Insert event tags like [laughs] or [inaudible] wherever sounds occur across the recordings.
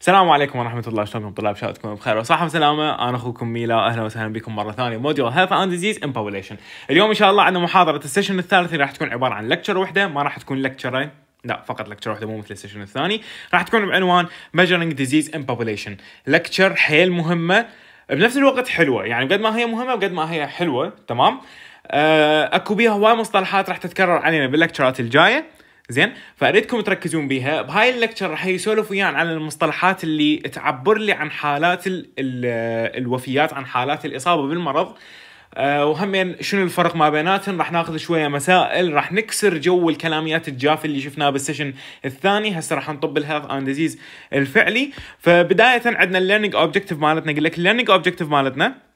السلام عليكم ورحمة الله شلونكم طلاب شاء تكونوا بخير وصحة وسلامة أنا أخوكم ميلا أهلا وسهلا بكم مرة ثانية موديو هيلث أند ديزيز امبوبوليشن اليوم إن شاء الله عندنا محاضرة السيشن الثالث اللي راح تكون عبارة عن لكتشر وحدة ما راح تكون لكتشرين لا فقط لكتشر واحده مو مثل السيشن الثاني راح تكون بعنوان measuring disease in population لكتشر حيل مهمه بنفس الوقت حلوه يعني قد ما هي مهمه وقد ما هي حلوه تمام آه، اكو بيها هواي مصطلحات راح تتكرر علينا باللكتشرات الجايه زين فاريدكم تركزون بيها بهاي اللكتشر راح يسولف ويانا عن المصطلحات اللي تعبر لي عن حالات الـ الـ الوفيات عن حالات الاصابه بالمرض أه وهم شنو الفرق ما بيناتهم راح ناخذ شويه مسائل راح نكسر جو الكلاميات الجاف اللي شفناه بالسيشن الثاني هسه راح نطب الهيلث اند ديزيز الفعلي فبدايه عندنا الليرنينج اوبجكتيف مالتنا قلت لك الليرنينج اوبجكتيف مالتنا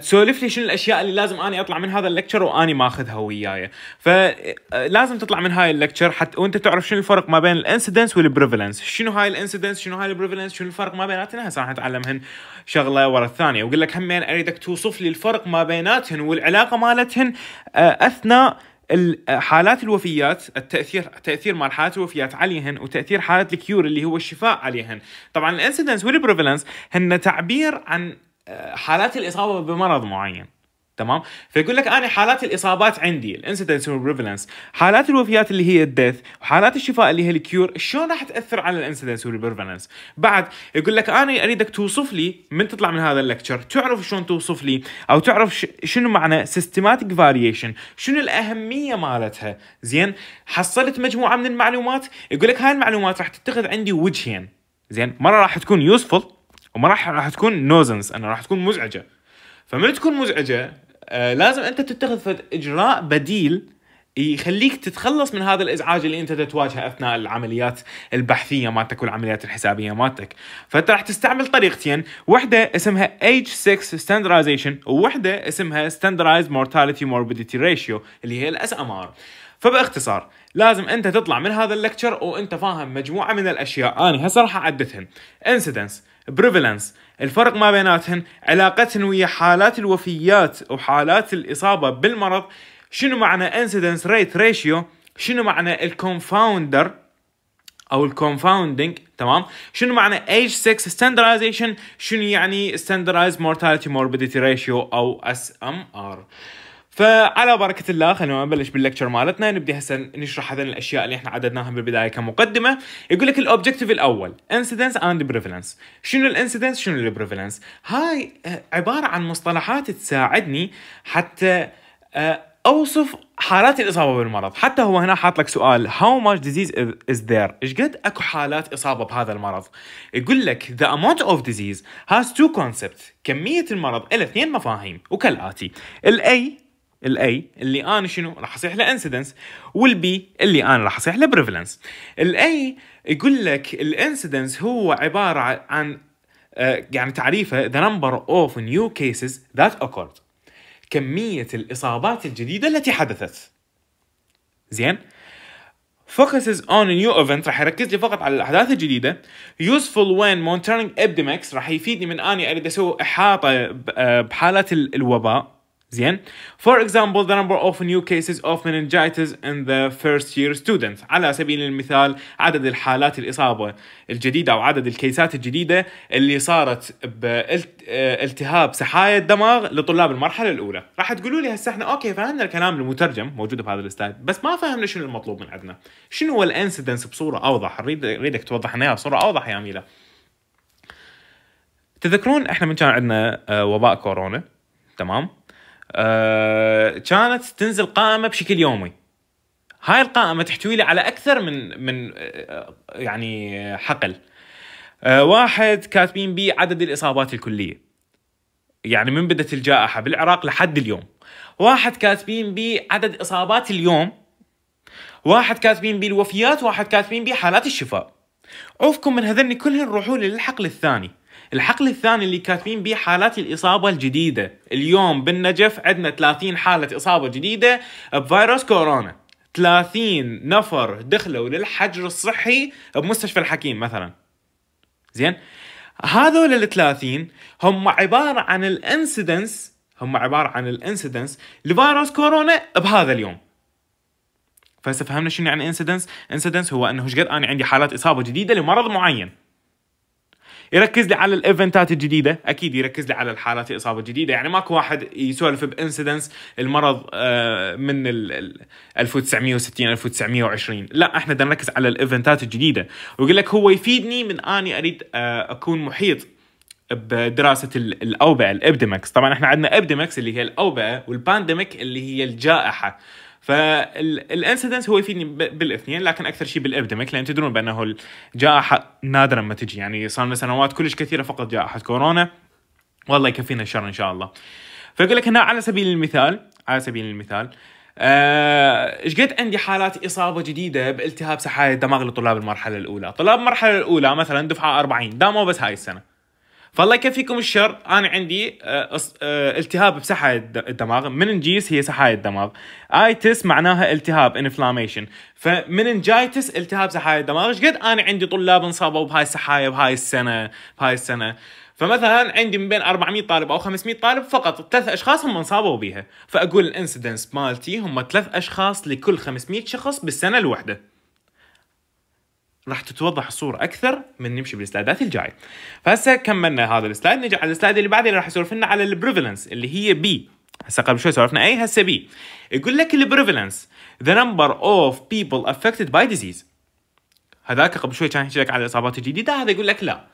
تسولف لي شنو الاشياء اللي لازم اني اطلع من هذا اللكتشر واني ماخذها وياي فلازم تطلع من هاي اللكتشر حتى وانت تعرف شنو الفرق ما بين الانسيدنس والبريفلنس شنو هاي الانسيدنس شنو هاي البريفلنس شنو الفرق ما بيناتهم هسه راح نتعلمهن شغله ورا الثانيه واقول لك همين اريدك توصف لي الفرق ما بيناتهم والعلاقه مالتهن آه، اثناء آه، حالات الوفيات التاثير تاثير مال حالات الوفيات عليهن وتاثير حالات الكيور اللي هو الشفاء عليهن طبعا الانسيدنس والبريفلنس هن تعبير عن حالات الاصابه بمرض معين تمام فيقول لك انا حالات الاصابات عندي الانسيدنس والبريفلنس حالات الوفيات اللي هي الديث وحالات الشفاء اللي هي الكيور شلون راح تاثر على الانسيدنس والبريفلنس بعد يقول لك انا اريدك توصف لي من تطلع من هذا اللكتشر تعرف شلون توصف لي او تعرف شنو معنى سيستماتيك فاريشن شنو الاهميه مالتها زين حصلت مجموعه من المعلومات يقول لك هاي المعلومات راح تتخذ عندي وجهين زين مره راح تكون يوسفل وما راح راح تكون نوزنس انا راح تكون مزعجه فمن تكون مزعجه آه لازم انت تتخذ فد اجراء بديل يخليك تتخلص من هذا الازعاج اللي انت تتواجهه اثناء العمليات البحثيه مالتك والعمليات الحسابيه مالتك فانت راح تستعمل طريقتين واحده اسمها H6 standardization وواحده اسمها standardized mortality morbidity ratio اللي هي الاس ام ار فباختصار لازم انت تطلع من هذا اللكتشر وانت فاهم مجموعه من الاشياء انا هسه راح اعدتهم انسيدنس بريفلنس الفرق ما بيناتهن علاقتهن ويا حالات الوفيات وحالات الاصابه بالمرض شنو معنى انسيدنس ريت ريشيو شنو معنى الكونفاوندر او الكونفاوندنج تمام شنو معنى age 6 ستاندرايزيشن شنو يعني ستاندرايز mortality morbidity ratio او اس ام ار فعلى بركة الله خلينا نبلش باللكتشر مالتنا نبدي هسه نشرح هذين الأشياء اللي احنا عددناها بالبداية كمقدمة يقول لك الأوبجيكتيف الأول انسيدنس اند بريفلنس شنو الانسيدنس شنو البريفلنس هاي آه، عبارة عن مصطلحات تساعدني حتى آه، اوصف حالات الاصابه بالمرض حتى هو هنا حاط لك سؤال هاو ماتش ديزيز از ذير ايش قد اكو حالات اصابه بهذا المرض يقول لك ذا أمونت اوف ديزيز هاز تو كونسبت كميه المرض الى اثنين مفاهيم وكالاتي الاي الاي اللي انا شنو راح اصيح له انسيدنس والبي اللي انا راح اصيح له بريفلنس الاي يقول لك الانسيدنس هو عباره عن آه، يعني تعريفه the number of new cases that occurred كمية الإصابات الجديدة التي حدثت زين focuses on a new event راح يركز لي فقط على الأحداث الجديدة useful when monitoring epidemics راح يفيدني من أني أريد أسوي إحاطة آه، بحالة الوباء زين for example the number of new cases of meningitis in the first year students على سبيل المثال عدد الحالات الإصابة الجديدة أو عدد الكيسات الجديدة اللي صارت بالتهاب سحايا الدماغ لطلاب المرحلة الأولى راح تقولوا لي هسه احنا أوكي فهمنا الكلام المترجم موجود بهذا الاستاد بس ما فهمنا شنو المطلوب من عندنا شنو هو الانسيدنس بصورة أوضح أريدك توضح لنا اياها بصورة أوضح يا ميلا تذكرون احنا من كان عندنا آه، وباء كورونا تمام آه كانت تنزل قائمه بشكل يومي هاي القائمه تحتوي لي على اكثر من من آه، يعني حقل آه واحد كاتبين بي عدد الاصابات الكليه يعني من بدت الجائحه بالعراق لحد اليوم واحد كاتبين بي عدد اصابات اليوم واحد كاتبين بي الوفيات واحد كاتبين بي حالات الشفاء عوفكم من هذني كلهن روحوا لي للحقل الثاني الحقل الثاني اللي كاتبين بيه حالات الاصابه الجديده اليوم بالنجف عندنا 30 حاله اصابه جديده بفيروس كورونا 30 نفر دخلوا للحجر الصحي بمستشفى الحكيم مثلا زين هذول ال 30 هم عباره عن الانسيدنس هم عباره عن الانسيدنس لفيروس كورونا بهذا اليوم فهسه فهمنا شنو يعني انسيدنس انسيدنس هو انه ايش قد انا عندي حالات اصابه جديده لمرض معين يركز لي على الايفنتات الجديده اكيد يركز لي على الحالات الاصابه الجديده يعني ماكو واحد يسولف بانسيدنس المرض آه، من ال 1960 1920 لا احنا بدنا نركز على الايفنتات الجديده ويقول لك هو يفيدني من اني اريد آه، اكون محيط بدراسه الاوبئه الابدمكس طبعا احنا عندنا ابدمكس اللي هي الاوبئه والبانديميك اللي هي الجائحه فالانسدنس هو يفيدني بالاثنين لكن اكثر شيء بالابدمك لان تدرون بانه الجائحه نادرا ما تجي يعني صار لنا سنوات كلش كثيره فقط جائحه كورونا والله يكفينا الشر ان شاء الله فيقول لك هنا على سبيل المثال على سبيل المثال آه، ايش آه، قد عندي حالات اصابه جديده بالتهاب سحايا الدماغ لطلاب المرحله الاولى، طلاب المرحله الاولى مثلا دفعه 40 داموا بس هاي السنه. فالله يكفيكم الشر انا عندي آه، آه، التهاب بسحايا الدماغ مننجيس هي سحايا الدماغ ايتس معناها التهاب انفلاميشن فمننجايتس التهاب سحايا الدماغ ايش قد انا عندي طلاب انصابوا بهاي السحايا بهاي السنه بهاي السنه فمثلا عندي من بين 400 طالب او 500 طالب فقط ثلاث اشخاص هم انصابوا بيها فاقول الانسيدنس مالتي هم ثلاث اشخاص لكل 500 شخص بالسنه الواحده راح تتوضح الصوره اكثر من نمشي بالسلايدات الجايه فهسه كملنا هذا السلايد نجي على السلايد اللي بعده اللي راح يسولف لنا على البريفلنس اللي هي بي هسه قبل شوي سولفنا اي هسه بي يقول لك البريفلنس ذا نمبر اوف بيبل افكتد باي ديزيز هذاك قبل شوي كان يحكي لك على الاصابات الجديده هذا يقول لك لا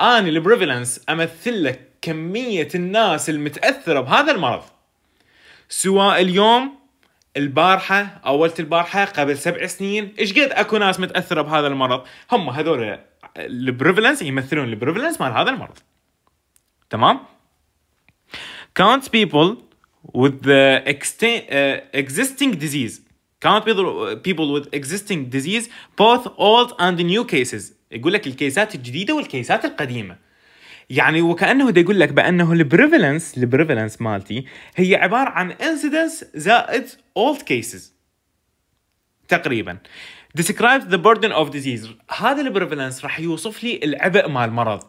انا البريفلنس امثل لك كميه الناس المتاثره بهذا المرض سواء اليوم البارحه اولت البارحه قبل سبع سنين ايش قد اكو ناس متاثره بهذا المرض هم هذول البريفلنس يمثلون البريفلنس مال هذا المرض تمام كانت people with the uh, existing disease count people, uh, people with existing disease both old and new cases يقول لك الكيسات الجديده والكيسات القديمه يعني وكانه دا يقول لك بانه البريفلنس البريفلنس مالتي هي عباره عن انسيدنس زائد اولد كيسز تقريبا describes the burden of disease هذا البريفلنس راح يوصف لي العبء مال المرض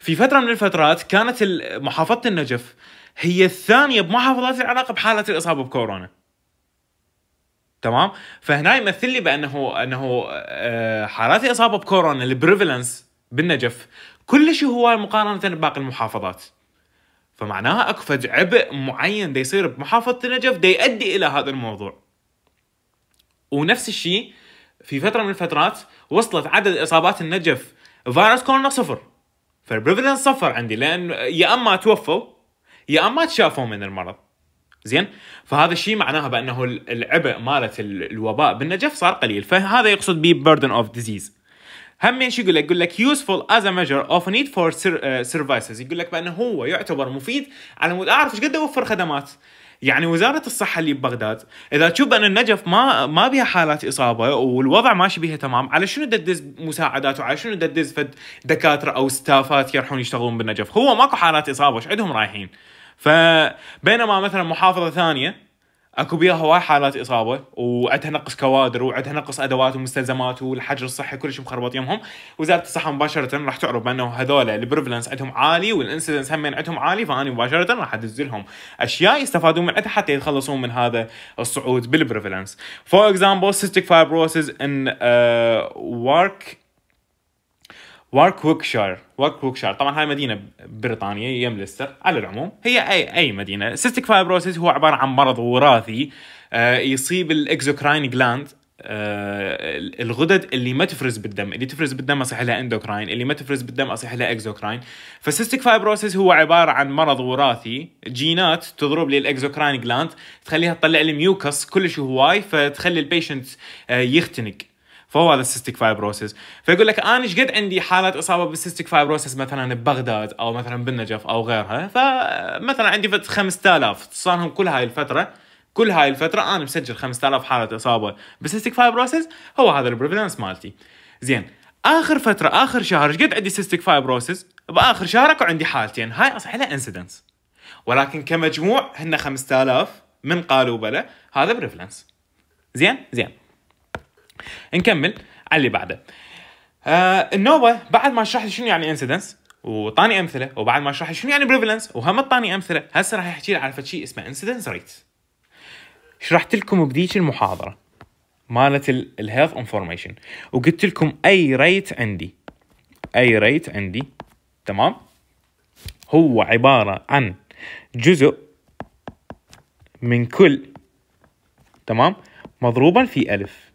في فتره من الفترات كانت محافظه النجف هي الثانيه بمحافظات العراق بحاله الاصابه بكورونا تمام فهنا يمثل لي بانه انه آه، حالات الاصابه بكورونا البريفلنس بالنجف كلش هواي مقارنه بباقي المحافظات فمعناها اكفد عبء معين دي يصير بمحافظه النجف دي يؤدي الى هذا الموضوع ونفس الشيء في فتره من الفترات وصلت عدد اصابات النجف فيروس كورونا صفر فالبريفلنس صفر عندي لان يا اما توفوا يا اما تشافوا من المرض زين فهذا الشيء معناها بانه العبء مالت الوباء بالنجف صار قليل فهذا يقصد به بيردن اوف ديزيز هم ايش يقول لك؟ يقول لك useful as a measure of need for آه، services يقول لك بأنه هو يعتبر مفيد على مود أعرف ايش قد أوفر خدمات يعني وزارة الصحة اللي ببغداد إذا تشوف أن النجف ما ما بها حالات إصابة والوضع ماشي بها تمام على شنو تدز مساعدات وعلى شنو تدز فد دكاترة أو ستافات يروحون يشتغلون بالنجف هو ماكو حالات إصابة ايش عندهم رايحين فبينما مثلا محافظة ثانية اكو بيها هواي حالات اصابه وعندها نقص كوادر وعندها نقص ادوات ومستلزمات والحجر الصحي كلش مخربط يمهم وزاره الصحه مباشره راح تعرف بانه هذول البريفلنس عندهم عالي والانسيدنس هم عندهم عالي فاني مباشره راح ادز لهم اشياء يستفادون من عندها حتى يتخلصون من هذا الصعود بالبريفلنس فور اكزامبل سيستيك فايبروسيس ان وارك وارك وارك واركويكشاير طبعا هاي مدينه بريطانيه يم ليستر على العموم هي اي اي مدينه سيستيك فايبروسيس هو عباره عن مرض وراثي آه، يصيب الاكزوكراين جلاند آه، الغدد اللي ما تفرز بالدم اللي تفرز بالدم اصيح لها اندوكراين اللي ما تفرز بالدم اصيح لها اكزوكراين فالسيستيك فايبروسيس هو عباره عن مرض وراثي جينات تضرب للاكزوكراين جلاند تخليها تطلع الميوكس كلش هواي فتخلي البيشنت آه، يختنق فهو هذا السيستيك فايبروسيس فيقول لك انا ايش قد عندي حالات اصابه بالسيستيك فايبروسيس مثلا ببغداد او مثلا بالنجف او غيرها فمثلا عندي 5000 صارهم كل هاي الفتره كل هاي الفتره انا مسجل 5000 حاله اصابه بالسيستيك فايبروسيس هو هذا البريفلنس مالتي زين اخر فتره اخر شهر ايش قد عندي سيستيك فايبروسيس باخر شهر اكو عندي حالتين هاي اصح لها انسيدنس ولكن كمجموع هن 5000 من قالوبله هذا بريفلنس زين زين نكمل على اللي بعده آه النوبه بعد ما شرح لي شنو يعني انسيدنس وطاني امثله وبعد ما شرح لي شنو يعني بريفلنس وهم طاني امثله هسه راح يحكي لي على شيء اسمه انسيدنس ريت شرحت لكم بديك المحاضره مالت الهيلث انفورميشن وقلت لكم اي ريت عندي اي ريت عندي تمام هو عباره عن جزء من كل تمام مضروبا في ألف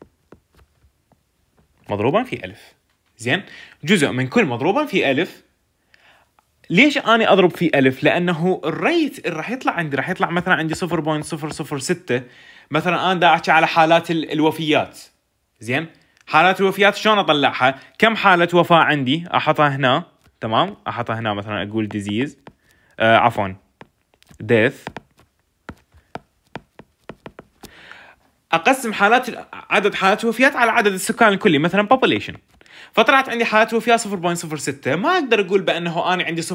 مضروبا في ألف زين جزء من كل مضروبا في ألف ليش أنا أضرب في ألف لأنه الريت اللي راح يطلع عندي راح يطلع مثلا عندي 0.006 مثلا أنا دا أحكي على حالات الوفيات زين حالات الوفيات شلون أطلعها كم حالة وفاة عندي أحطها هنا تمام أحطها هنا مثلا أقول ديزيز آه عفوا ديث اقسم حالات عدد حالات الوفيات على عدد السكان الكلي مثلا population فطلعت عندي حالات وفاه 0.06 ما اقدر اقول بانه انا عندي 0.06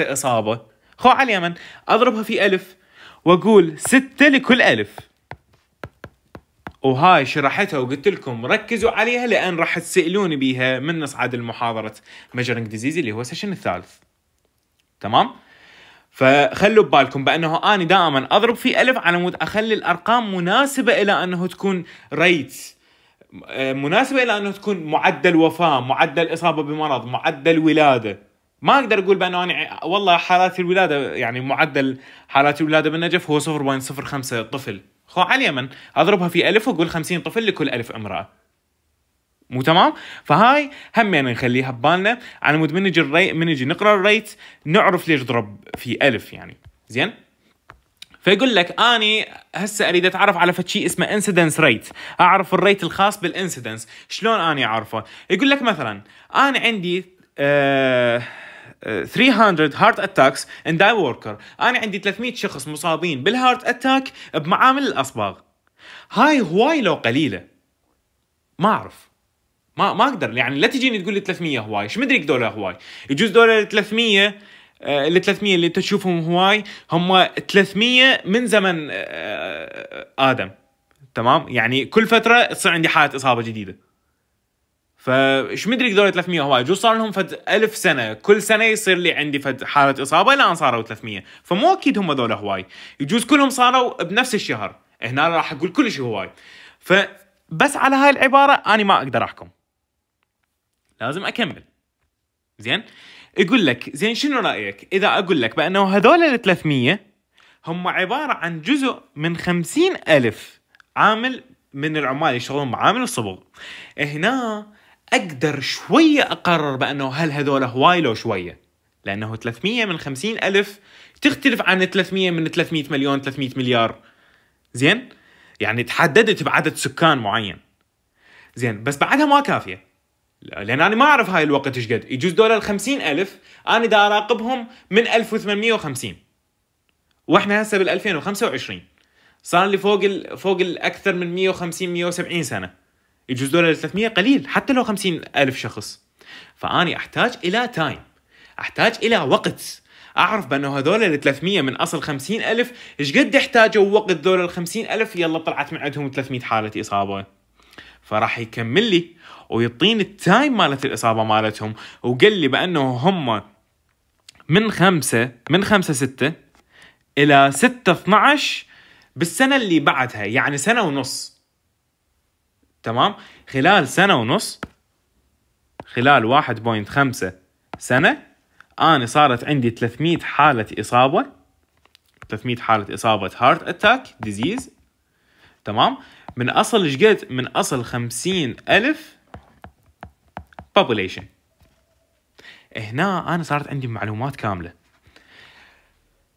اصابه خو على اليمن اضربها في ألف واقول 6 لكل ألف وهاي شرحتها وقلت لكم ركزوا عليها لان راح تسالوني بيها من نصعد المحاضره ميجرنج ديزيز اللي هو السيشن الثالث تمام فخلوا ببالكم بانه انا دائما اضرب في الف على مود اخلي الارقام مناسبه الى انه تكون ريتس مناسبه الى انه تكون معدل وفاه، معدل اصابه بمرض، معدل ولاده. ما اقدر اقول بانه انا والله حالات الولاده يعني معدل حالات الولاده بالنجف هو 0.05 طفل. خو على اليمن اضربها في الف واقول 50 طفل لكل الف امراه. مو تمام فهاي هم يعني نخليها ببالنا على مود من نجي من نجي نقرا الريت نعرف ليش ضرب في الف يعني زين فيقول لك اني هسه اريد اتعرف على شيء اسمه انسيدنس ريت اعرف الريت الخاص بالانسيدنس شلون اني اعرفه يقول لك مثلا انا عندي آه 300 هارت اتاكس ان داي وركر انا عندي 300 شخص مصابين بالهارت اتاك بمعامل الاصباغ هاي هواي لو قليله ما اعرف ما ما اقدر يعني لا تجيني تقول لي 300 هواي شو مدري دولار هواي يجوز دولار 300 ال 300 آه، اللي انت تشوفهم هواي هم 300 من زمن آه، آه، ادم تمام يعني كل فتره تصير عندي حاله اصابه جديده فش مدري دولار 300 هواي يجوز صار لهم فد 1000 سنه كل سنه يصير لي عندي فد حاله اصابه الان صاروا 300 فمو اكيد هم دول هواي يجوز كلهم صاروا بنفس الشهر هنا راح اقول كل شيء هواي فبس على هاي العباره انا ما اقدر احكم لازم اكمل زين يقول لك زين شنو رايك اذا اقول لك بانه هذول ال 300 هم عباره عن جزء من 50 الف عامل من العمال يشتغلون بعامل الصبغ هنا اقدر شويه اقرر بانه هل هذول هواي لو شويه لانه 300 من 50 الف تختلف عن 300 من 300 مليون 300 مليار زين يعني تحددت بعدد سكان معين زين بس بعدها ما كافيه لان انا ما اعرف هاي الوقت ايش قد يجوز دول ال 50000 انا دا اراقبهم من 1850 واحنا هسه بال 2025 صار لي فوق الـ فوق الاكثر من 150 170 سنه يجوز دول ال 300 قليل حتى لو 50000 شخص فاني احتاج الى تايم احتاج الى وقت اعرف بانه هذول ال 300 من اصل 50000 ايش قد احتاجوا وقت دول ال 50000 يلا طلعت من عندهم 300 حاله اصابه فراح يكمل لي ويعطيني التايم مالت الاصابه مالتهم وقال لي بانه هم من خمسة من خمسة ستة إلى ستة 12 بالسنة اللي بعدها يعني سنة ونص تمام خلال سنة ونص خلال 1.5 سنة أنا صارت عندي 300 حالة إصابة 300 حالة إصابة هارت أتاك ديزيز تمام من أصل شقد من أصل 50000 ألف population هنا انا صارت عندي معلومات كامله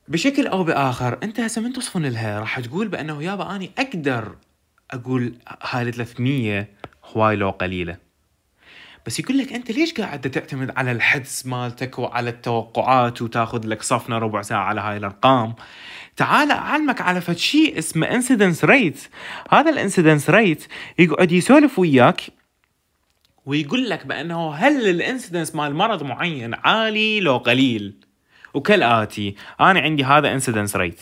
بشكل او باخر انت هسه من تصفن لها راح تقول بانه يابا اني اقدر اقول هاي 300 هواي لو قليله بس يقول لك انت ليش قاعد تعتمد على الحدس مالتك وعلى التوقعات وتاخذ لك صفنه ربع ساعه على هاي الارقام تعال اعلمك على فد شيء اسمه انسيدنس ريت هذا الانسيدنس ريت يقعد يسولف وياك ويقول لك بانه هل الانسدنس مال مرض معين عالي لو قليل وكالاتي انا عندي هذا انسدنس ريت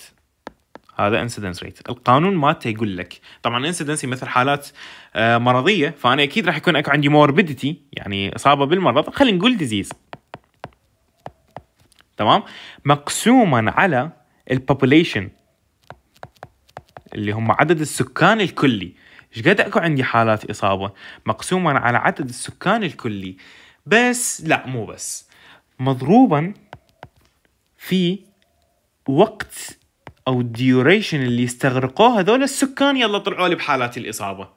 هذا انسدنس ريت القانون مالته يقول لك طبعا انسدنس مثل حالات آه، مرضيه فانا اكيد راح يكون اكو عندي موربيديتي يعني اصابه بالمرض خلينا نقول ديزيز تمام مقسوما على البوبوليشن اللي هم عدد السكان الكلي ايش قد اكو عندي حالات اصابه مقسوما على عدد السكان الكلي بس لا مو بس مضروبا في وقت او الديوريشن اللي استغرقوه هذول السكان يلا طلعوا لي بحالات الاصابه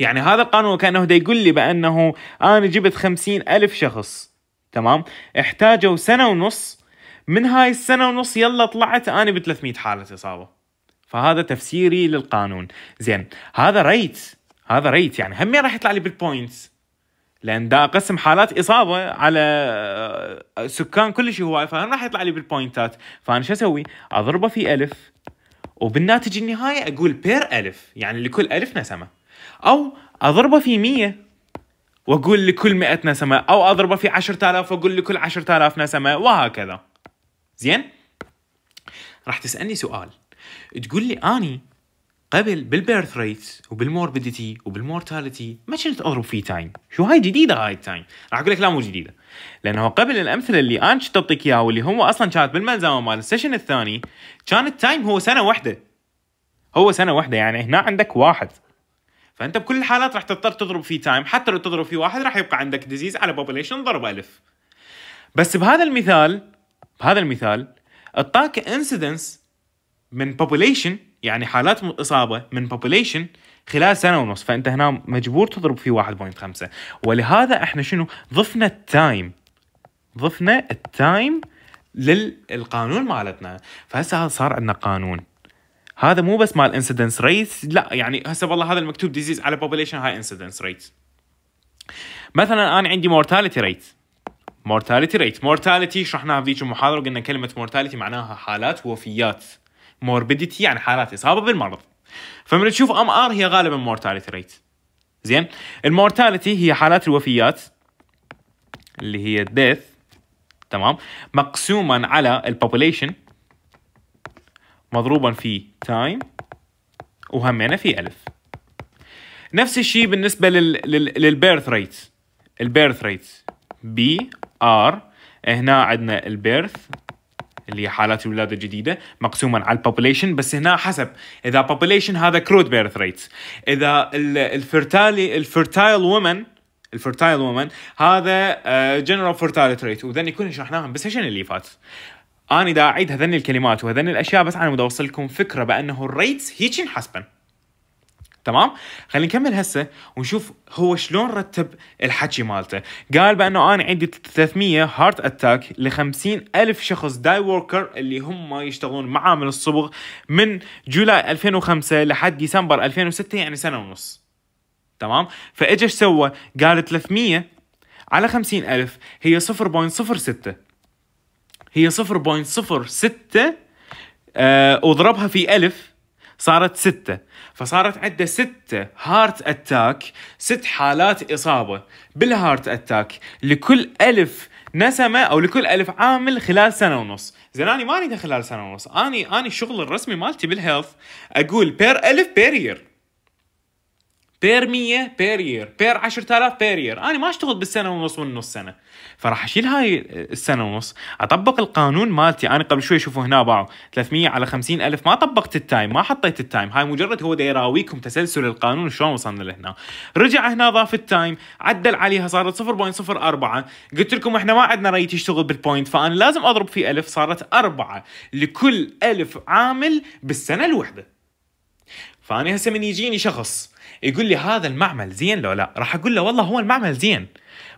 يعني هذا القانون كانه دا يقول لي بانه انا جبت خمسين الف شخص تمام احتاجوا سنه ونص من هاي السنه ونص يلا طلعت انا ب 300 حاله اصابه فهذا تفسيري للقانون زين هذا ريت هذا ريت يعني هم راح يطلع لي بالبوينتس لان دا اقسم حالات اصابه على آه، سكان كل شيء هواي فهم راح يطلع لي بالبوينتات فانا شو اسوي؟ اضربه في الف وبالناتج النهائي اقول بير الف يعني لكل الف نسمه او اضربه في 100 واقول لكل 100 نسمه او اضربه في 10000 واقول لكل 10000 نسمه وهكذا زين راح تسالني سؤال تقول لي اني قبل بالبيرث ريتس وبالموربيديتي وبالمورتاليتي ما كنت اضرب فيه تايم شو هاي جديده هاي التايم راح اقول لك لا مو جديده لانه قبل الامثله اللي انا كنت اعطيك اياها واللي هو اصلا كانت بالملزمه مال السيشن الثاني كان التايم هو سنه واحده هو سنه واحده يعني هنا عندك واحد فانت بكل الحالات راح تضطر تضرب فيه تايم حتى لو تضرب فيه واحد راح يبقى عندك ديزيز على بوبوليشن ضرب الف بس بهذا المثال بهذا المثال اعطاك انسيدنس من population يعني حالات اصابه من population خلال سنه ونص فانت هنا مجبور تضرب فيه 1.5 ولهذا احنا شنو ضفنا التايم ضفنا التايم للقانون مالتنا فهسه صار عندنا قانون هذا مو بس مال incidence rates لا يعني هسه والله هذا المكتوب ديزيز على population هاي incidence rates مثلا انا عندي مورتاليتي ريت مورتاليتي ريت مورتاليتي شرحناها بذيك المحاضره وقلنا كلمه مورتاليتي معناها حالات وفيات موربيديتي يعني حالات اصابه بالمرض فمن تشوف ام ار هي غالبا مورتاليتي ريت زين المورتاليتي هي حالات الوفيات اللي هي الديث تمام مقسوما على البوبوليشن مضروبا في تايم وهمينه في الف نفس الشيء بالنسبه لل... لل... للبيرث ريت البيرث ريت بي ار هنا عندنا البيرث اللي هي حالات الولاده الجديده مقسوما على البوبوليشن بس هنا حسب اذا بوبوليشن هذا كرود بيرث ريتس اذا الفرتالي الفرتايل وومن الفرتايل وومن هذا جنرال فرتاليتي ريت وذن يكون شرحناهم بس عشان اللي فات انا دا اعيد هذن الكلمات وهذن الاشياء بس انا بدي اوصل لكم فكره بانه الريتس هيك ينحسبن تمام خلينا نكمل هسه ونشوف هو شلون رتب الحكي مالته قال بانه انا عندي 300 هارت اتاك ل 50 الف شخص داي وركر اللي هم يشتغلون معامل الصبغ من جولاي 2005 لحد ديسمبر 2006 يعني سنه ونص تمام فاجى ايش سوى قال 300 على 50 الف هي 0.06 هي 0.06 آه وضربها في ألف صارت ستة فصارت عنده ستة هارت أتاك ست حالات إصابة بالهارت أتاك لكل ألف نسمة أو لكل ألف عامل خلال سنة ونص زين أنا ما أريدها خلال سنة ونص أنا أنا الشغل الرسمي مالتي بالهيلث أقول بير ألف بير يير بير 100 بير يير بير 10000 بير يير انا ما اشتغل بالسنه ونص والنص سنه فراح اشيل هاي آه، السنه ونص اطبق القانون مالتي انا قبل شوي شوفوا هنا باعوا 300 على 50 الف ما طبقت التايم ما حطيت التايم هاي مجرد هو يراويكم تسلسل القانون شلون وصلنا لهنا رجع هنا ضاف التايم عدل عليها صارت 0.04 قلت لكم احنا ما عندنا ريت تشتغل بالبوينت فانا لازم اضرب في الف صارت أربعة لكل ألف عامل بالسنة الوحدة فأنا هسه من يجيني شخص يقول لي هذا المعمل زين لو لا راح اقول له والله هو المعمل زين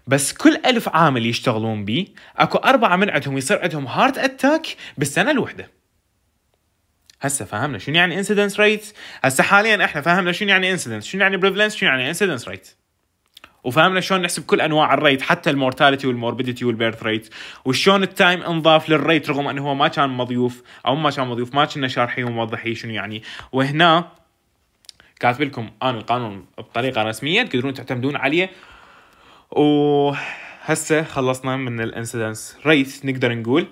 بس كل ألف عامل يشتغلون بي اكو أربعة من عندهم يصير عندهم هارت اتاك بالسنة الوحدة هسه فهمنا شنو يعني انسيدنس ريت هسه حاليا احنا فهمنا شنو يعني انسيدنس شنو يعني بريفلنس شنو يعني انسيدنس ريت وفهمنا شلون نحسب كل انواع الريت حتى المورتاليتي والموربيديتي والبيرث ريت وشلون التايم انضاف للريت رغم انه هو ما كان مضيوف او ما كان مضيوف ما كنا شارحين وموضحين شنو يعني وهنا كاتب لكم انا القانون بطريقه رسميه تقدرون تعتمدون عليه وهسه خلصنا من الانسيدنس ريت نقدر نقول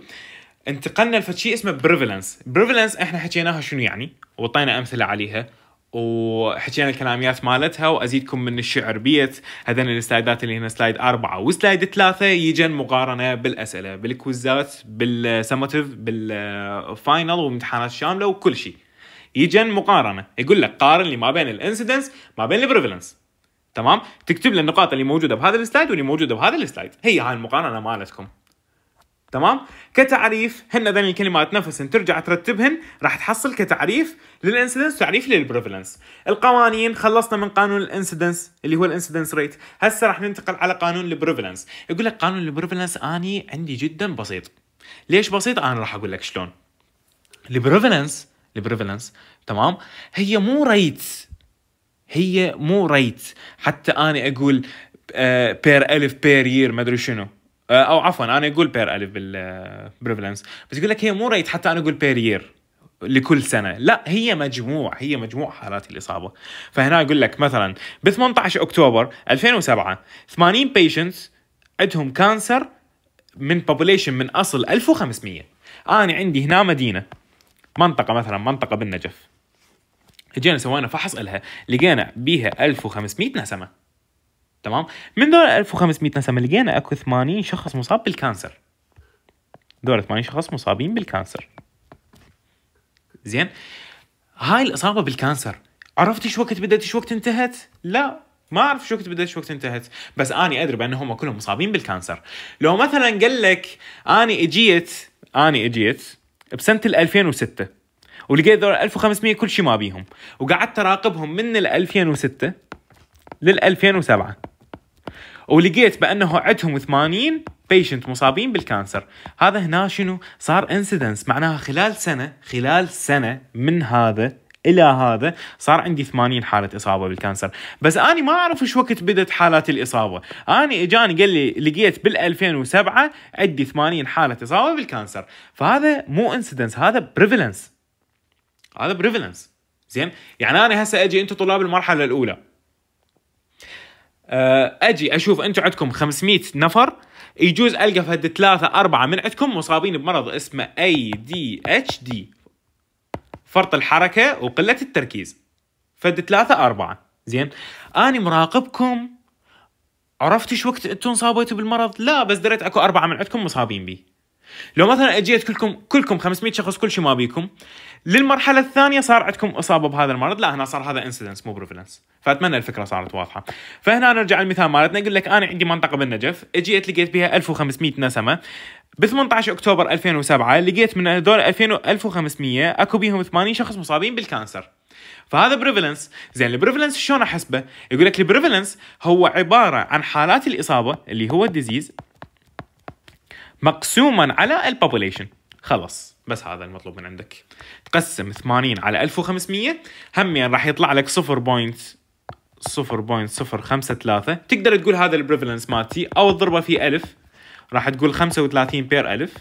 انتقلنا لفد شيء اسمه بريفلنس بريفلنس احنا حكيناها شنو يعني وعطينا امثله عليها وحكينا الكلاميات مالتها وازيدكم من الشعر بيت هذين السلايدات اللي هنا سلايد أربعة وسلايد ثلاثة يجن مقارنة بالأسئلة بالكوزات بالسمتيف بالفاينل وامتحانات شاملة وكل شيء يجن مقارنه يقول لك قارن لي ما بين الانسيدنس ما بين البريفلنس تمام تكتب لي النقاط اللي موجوده بهذا السلايد واللي موجوده بهذا السلايد هي هاي المقارنه مالتكم تمام كتعريف هن ذن الكلمات نفسهن ترجع ترتبهن راح تحصل كتعريف للانسيدنس تعريف للبريفلنس القوانين خلصنا من قانون الانسيدنس اللي هو الانسيدنس ريت هسه راح ننتقل على قانون البريفلنس يقول لك قانون البريفلنس اني عندي جدا بسيط ليش بسيط انا راح اقول لك شلون البريفلنس البريفلنس تمام هي مو ريت هي مو ريت حتى انا اقول بير آه، الف بير يير ما ادري شنو آه، او عفوا انا اقول بير الف بالبريفلنس بس يقول لك هي مو ريت حتى انا اقول بير يير لكل سنه لا هي مجموع هي مجموع حالات الاصابه فهنا اقول لك مثلا ب 18 اكتوبر 2007 80 بيشنتس عندهم كانسر من بوبوليشن من اصل 1500 انا عندي هنا مدينه منطقه مثلا منطقه بالنجف اجينا سوينا فحص لها لقينا بيها 1500 نسمه تمام من دول 1500 نسمه لقينا اكو 80 شخص مصاب بالكانسر دول 80 شخص مصابين بالكانسر زين هاي الاصابه بالكانسر عرفت ايش وقت بدات ايش وقت انتهت لا ما اعرف شو وقت بدات شو وقت انتهت بس اني ادري بان هم كلهم مصابين بالكانسر لو مثلا قال لك اني اجيت اني اجيت بسنه 2006 ولقيت ذول 1500 كل شيء ما بيهم وقعدت اراقبهم من 2006 لل 2007 ولقيت بانه عندهم 80 بيشنت مصابين بالكانسر هذا هنا شنو صار انسيدنس معناها خلال سنه خلال سنه من هذا الى هذا صار عندي 80 حاله اصابه بالكانسر بس اني ما اعرف ايش وقت بدت حالات الاصابه اني اجاني قال لي لقيت بال 2007 عندي 80 حاله اصابه بالكانسر فهذا مو انسيدنس هذا بريفالنس هذا بريفالنس زين يعني انا هسه اجي انتم طلاب المرحله الاولى آه، اجي اشوف انتم عندكم 500 نفر يجوز القى فد ثلاثه اربعه من عندكم مصابين بمرض اسمه اي دي اتش دي فرط الحركه وقله التركيز فد ثلاثه اربعه زين اني مراقبكم عرفت ايش وقت انتم انصابيتوا بالمرض لا بس دريت اكو اربعه من عندكم مصابين بي. لو مثلا اجيت كلكم كلكم 500 شخص كل شيء ما بيكم للمرحله الثانيه صار عندكم اصابه بهذا المرض لا هنا صار هذا انسيدنس مو بريفلنس فاتمنى الفكره صارت واضحه فهنا نرجع المثال مالتنا يقول لك انا عندي منطقه بالنجف اجيت لقيت بها 1500 نسمه ب 18 اكتوبر 2007 لقيت من هذول 2000 1500 اكو بيهم 80 شخص مصابين بالكانسر فهذا بريفلنس زين البريفلنس شلون احسبه يقول لك البريفلنس هو عباره عن حالات الاصابه اللي هو الديزيز مقسوما على البوبوليشن خلص بس هذا المطلوب من عندك تقسم 80 على 1500 يعني راح يطلع لك 0. 0.053 تقدر تقول هذا البريفلنس مالتي او تضربه في 1000 راح تقول 35 بير الف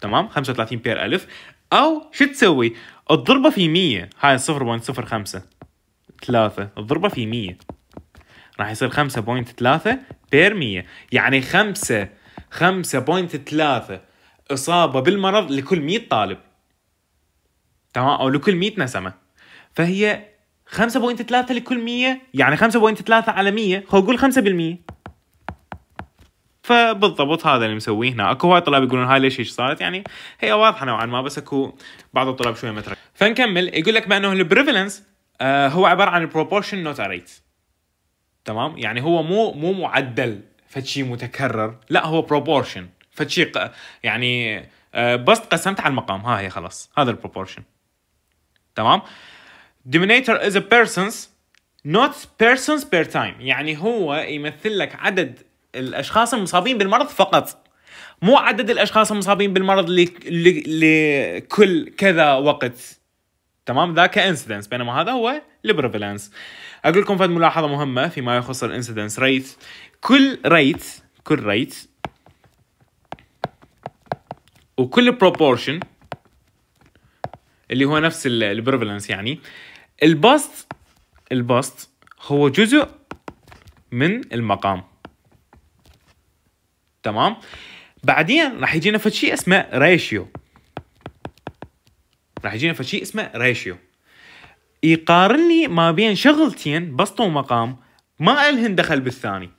تمام 35 بير الف او شو تسوي تضربه في 100 هاي 0.05 3 تضربه في 100 راح يصير 5.3 بير 100 يعني 5 5.3 اصابه بالمرض لكل 100 طالب تمام او لكل 100 نسمه فهي 5.3 لكل 100 يعني 5.3 على 100 خلينا نقول 5% فبالضبط هذا اللي مسويه هنا اكو هواي طلاب يقولون هاي ليش هيك صارت يعني هي واضحه نوعا ما بس اكو بعض الطلاب شويه متر فنكمل يقول لك بانه البريفلنس آه هو عباره عن بروبورشن نوت ريت تمام يعني هو مو مو معدل فشي متكرر لا هو بروبورشن فشي يعني آه بس قسمت على المقام ها هي خلاص هذا البروبورشن تمام denominator is a persons not persons per time يعني هو يمثل لك عدد الاشخاص المصابين بالمرض فقط مو عدد الاشخاص المصابين بالمرض لكل كذا وقت تمام ذاك انسيدنس بينما هذا هو البريفالنس اقول لكم فد ملاحظه مهمه فيما يخص الانسيدنس ريت كل ريت كل ريت وكل بروبورشن اللي هو نفس البريفالنس يعني الباست الباست هو جزء من المقام تمام بعدين راح يجينا فد شيء اسمه ريشيو راح يجينا فد شيء اسمه ريشيو يقارن لي ما بين شغلتين بسط ومقام ما الهن دخل بالثاني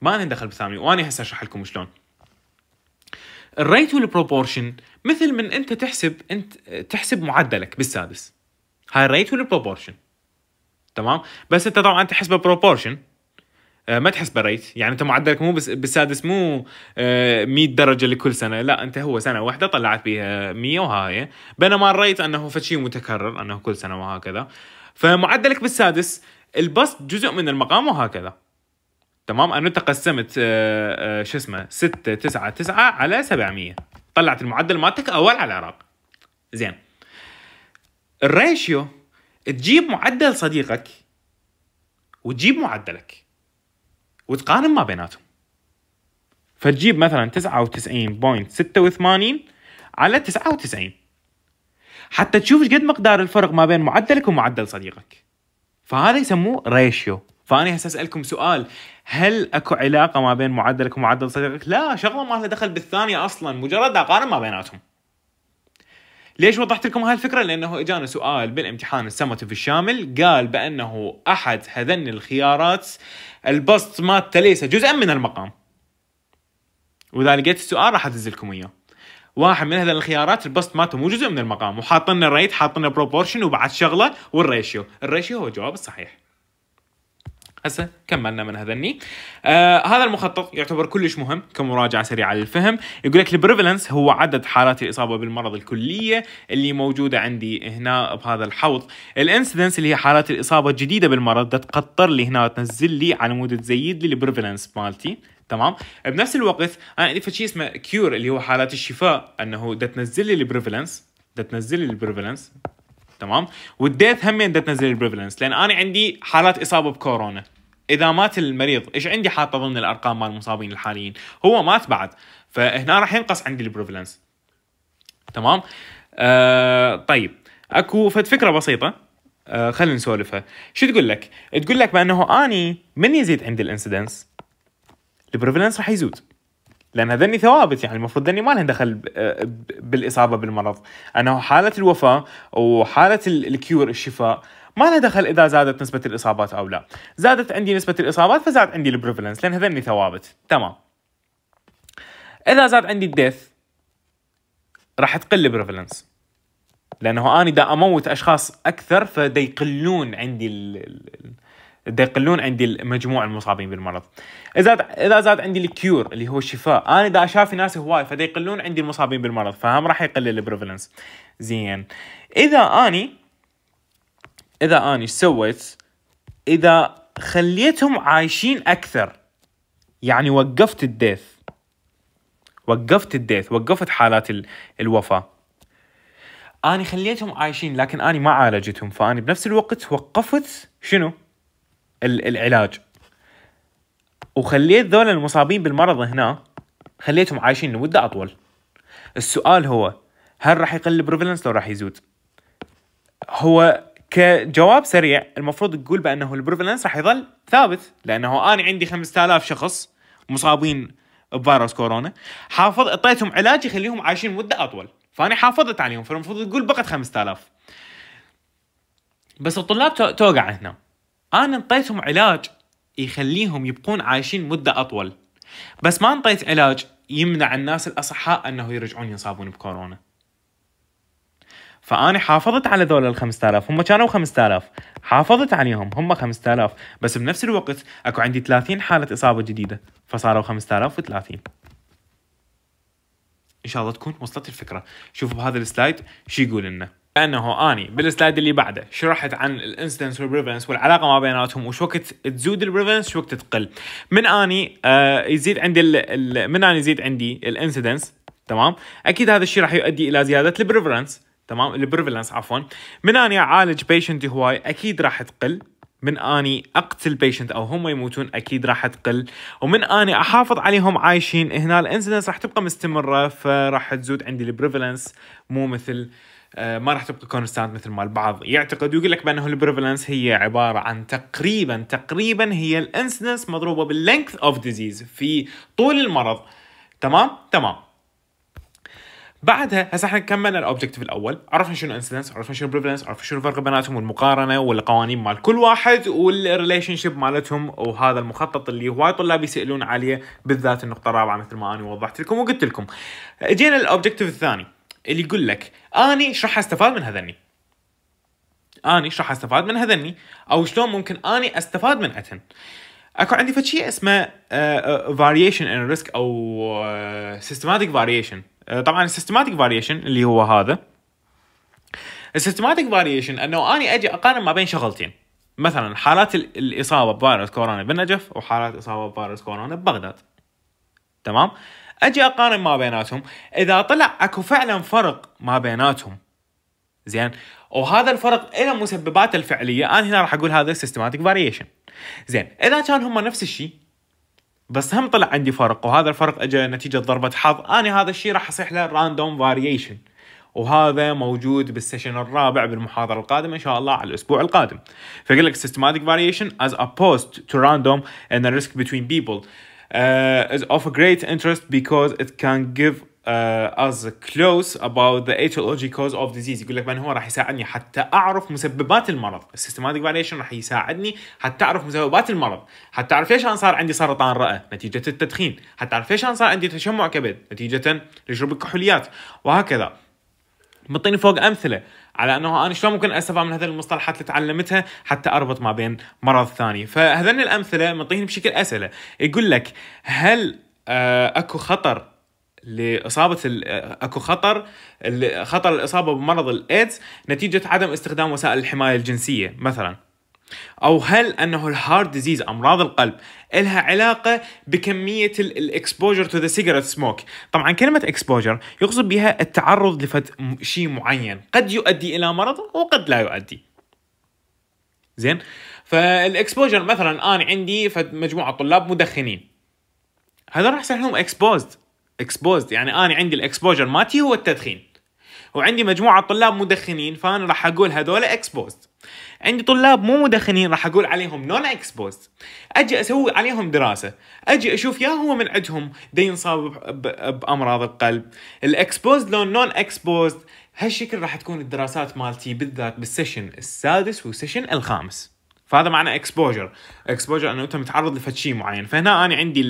ما الهن دخل بالثاني وانا هسه اشرح لكم شلون الريت والبروبورشن مثل من انت تحسب انت تحسب معدلك بالسادس هاي الريت والبروبورشن تمام بس انت طبعا تحسبه بروبورشن آه، ما تحس بريت يعني انت معدلك مو بالسادس مو 100 آه، درجه لكل سنه لا انت هو سنه واحده طلعت بيها 100 وهاي بينما الريت انه فشي متكرر انه كل سنه وهكذا فمعدلك بالسادس البسط جزء من المقام وهكذا تمام انا انت قسمت آه، شو اسمه 6 9 9 على 700 طلعت المعدل مالتك اول على العراق زين الريشيو تجيب معدل صديقك وتجيب معدلك وتقارن ما بيناتهم فتجيب مثلا 99.86 على 99 حتى تشوف قد مقدار الفرق ما بين معدلك ومعدل صديقك فهذا يسموه ريشيو فانا هسه اسالكم سؤال هل اكو علاقه ما بين معدلك ومعدل صديقك لا شغله ما لها دخل بالثانيه اصلا مجرد اقارن ما بيناتهم ليش وضحت لكم هالفكره؟ لانه اجانا سؤال بالامتحان السمتي في الشامل قال بانه احد هذن الخيارات البسط مالته ليس جزءا من المقام واذا لقيت السؤال راح ادز لكم اياه واحد من هذه الخيارات البسط مالته مو جزء من المقام وحاطين الريت حاطين بروبورشن وبعد شغله والريشيو الريشيو هو الجواب الصحيح هسه كملنا من هذا الني آه هذا المخطط يعتبر كلش مهم كمراجعه سريعه للفهم يقول لك البريفلنس هو عدد حالات الاصابه بالمرض الكليه اللي موجوده عندي هنا بهذا الحوض الانسيدنس اللي هي حالات الاصابه الجديده بالمرض ده تقطر لي هنا تنزل لي على مود تزيد لي البريفلنس مالتي تمام بنفس الوقت انا عندي شيء اسمه كيور اللي هو حالات الشفاء انه ده تنزل لي البريفلنس ده تنزل لي البريفلنس تمام والديث هم بدها تنزل البريفلنس لان انا عندي حالات اصابه بكورونا اذا مات المريض ايش عندي حاطه ضمن الارقام مال المصابين الحاليين هو مات بعد فهنا راح ينقص عندي البريفلنس تمام آه طيب اكو فد فكره بسيطه آه خلينا نسولفها شو تقول لك تقول لك بانه اني من يزيد عندي الانسيدنس البريفلنس راح يزود لان هذني ثوابت يعني المفروض اني ما لهم دخل آه، بالاصابه بالمرض انا حاله الوفاه وحاله الكيور الشفاء ما لها دخل اذا زادت نسبه الاصابات او لا زادت عندي نسبه الاصابات فزاد عندي البريفلنس لان هذني ثوابت تمام اذا زاد عندي الديث راح تقل البريفلنس لانه اني دا اموت اشخاص اكثر فدا يقلون عندي ال ال يقلون عندي مجموع المصابين بالمرض اذا اذا زاد عندي الكيور اللي هو الشفاء انا اذا شافي ناس هواي فدا يقلون عندي المصابين بالمرض فهم راح يقل البريفلنس زين اذا اني اذا اني ايش سويت اذا خليتهم عايشين اكثر يعني وقفت الديث وقفت الديث وقفت حالات الوفاه اني خليتهم عايشين لكن اني ما عالجتهم فاني بنفس الوقت وقفت شنو العلاج وخليت ذول المصابين بالمرض هنا خليتهم عايشين لمدة أطول السؤال هو هل راح يقل البريفلنس لو راح يزود هو كجواب سريع المفروض تقول بأنه البريفلنس راح يظل ثابت لأنه أنا عندي 5000 شخص مصابين بفيروس كورونا حافظ اعطيتهم علاج يخليهم عايشين مده اطول فانا حافظت عليهم فالمفروض تقول بقت 5000 بس الطلاب توقع هنا انا انطيتهم علاج يخليهم يبقون عايشين مده اطول بس ما انطيت علاج يمنع الناس الاصحاء انه يرجعون ينصابون بكورونا فانا حافظت على ذول ال 5000 هم كانوا 5000 حافظت عليهم هم 5000 بس بنفس الوقت اكو عندي 30 حاله اصابه جديده فصاروا 5030 ان شاء الله تكون وصلت الفكره شوفوا بهذا السلايد شو يقول لنا انه اني بالسلايد اللي بعده شرحت عن الانسدنس والبريفنس والعلاقه ما بيناتهم وش وقت تزود البريفنس وش وقت تقل من اني آه يزيد عندي الـ الـ من اني يزيد عندي الانسدنس تمام اكيد هذا الشيء راح يؤدي الى زياده البريفلنس تمام البريفلنس عفوا من اني اعالج بيشنت هواي اكيد راح تقل من اني اقتل بيشنت او هم يموتون اكيد راح تقل ومن اني احافظ عليهم عايشين هنا الانسدنس راح تبقى مستمره فراح تزود عندي البريفلنس مو مثل آه، ما راح تبقى كونستانت مثل ما البعض يعتقد ويقول لك بانه البريفلنس هي عباره عن تقريبا تقريبا هي الانسنس مضروبه باللينث اوف ديزيز في طول المرض تمام تمام بعدها هسه احنا كملنا الاوبجكتيف الاول عرفنا شنو انسيدنس عرفنا شنو بريفلنس عرفنا شنو الفرق بيناتهم والمقارنه والقوانين مال كل واحد والريليشن شيب مالتهم وهذا المخطط اللي هواي طلاب يسالون عليه بالذات النقطه الرابعه مثل ما انا وضحت لكم وقلت لكم اجينا الاوبجكتيف الثاني اللي يقول لك اني ايش راح استفاد من هذني اني ايش راح استفاد من هذني او شلون ممكن اني استفاد من عتن اكو عندي فد شيء اسمه فاريشن ان ريسك او سيستماتيك آه، فاريشن آه، طبعا السيستماتيك فاريشن اللي هو هذا السيستماتيك فاريشن انه اني اجي اقارن ما بين شغلتين مثلا حالات الاصابه بفيروس كورونا بالنجف وحالات اصابه بفيروس كورونا ببغداد تمام اجي اقارن ما بيناتهم اذا طلع اكو فعلا فرق ما بيناتهم زين وهذا الفرق الى مسبباته الفعليه انا هنا راح اقول هذا سيستماتيك فاريشن زين اذا كان هم نفس الشيء بس هم طلع عندي فرق وهذا الفرق اجى نتيجه ضربه حظ انا هذا الشيء راح اصيح له راندوم فاريشن وهذا موجود بالسيشن الرابع بالمحاضره القادمه ان شاء الله على الاسبوع القادم فيقول لك systematic variation as opposed to random and the risk between people uh, is of great interest because it can give uh, us close about the etiology cause of disease يقول لك بان هو راح يساعدني حتى اعرف مسببات المرض السيستماتيك variation راح يساعدني حتى اعرف مسببات المرض حتى اعرف ليش انا صار عندي سرطان رئه نتيجه التدخين حتى اعرف ليش انا صار عندي تشمع كبد نتيجه لشرب الكحوليات وهكذا بطيني فوق امثله على انه انا شلون ممكن استفاد من هذه المصطلحات اللي تعلمتها حتى اربط ما بين مرض ثاني فهذن الامثله منطيهم بشكل اسئله يقول لك هل آه، اكو خطر لإصابة آه، أكو خطر خطر الإصابة بمرض الإيدز نتيجة عدم استخدام وسائل الحماية الجنسية مثلاً أو هل أنه الهارد ديزيز أمراض القلب إلها علاقة بكمية الإكسبوجر تو ذا سيجرت سموك طبعا كلمة إكسبوجر يقصد بها التعرض لفت شيء معين قد يؤدي إلى مرض وقد لا يؤدي زين فالاكسبوجر مثلا انا عندي مجموعه طلاب مدخنين هذا راح يصير لهم اكسبوزد اكسبوزد يعني انا عندي الاكسبوجر مالتي هو التدخين وعندي مجموعه طلاب مدخنين فانا راح اقول هذول اكسبوزد عندي طلاب مو مدخنين راح اقول عليهم نون اكسبوز اجي اسوي عليهم دراسه اجي اشوف يا هو من عندهم دين صاب بامراض القلب الاكسبوز لون نون اكسبوز هالشكل راح تكون الدراسات مالتي بالذات بالسيشن السادس والسيشن الخامس فهذا معنى اكسبوجر اكسبوجر انه انت متعرض لفد شيء معين فهنا انا عندي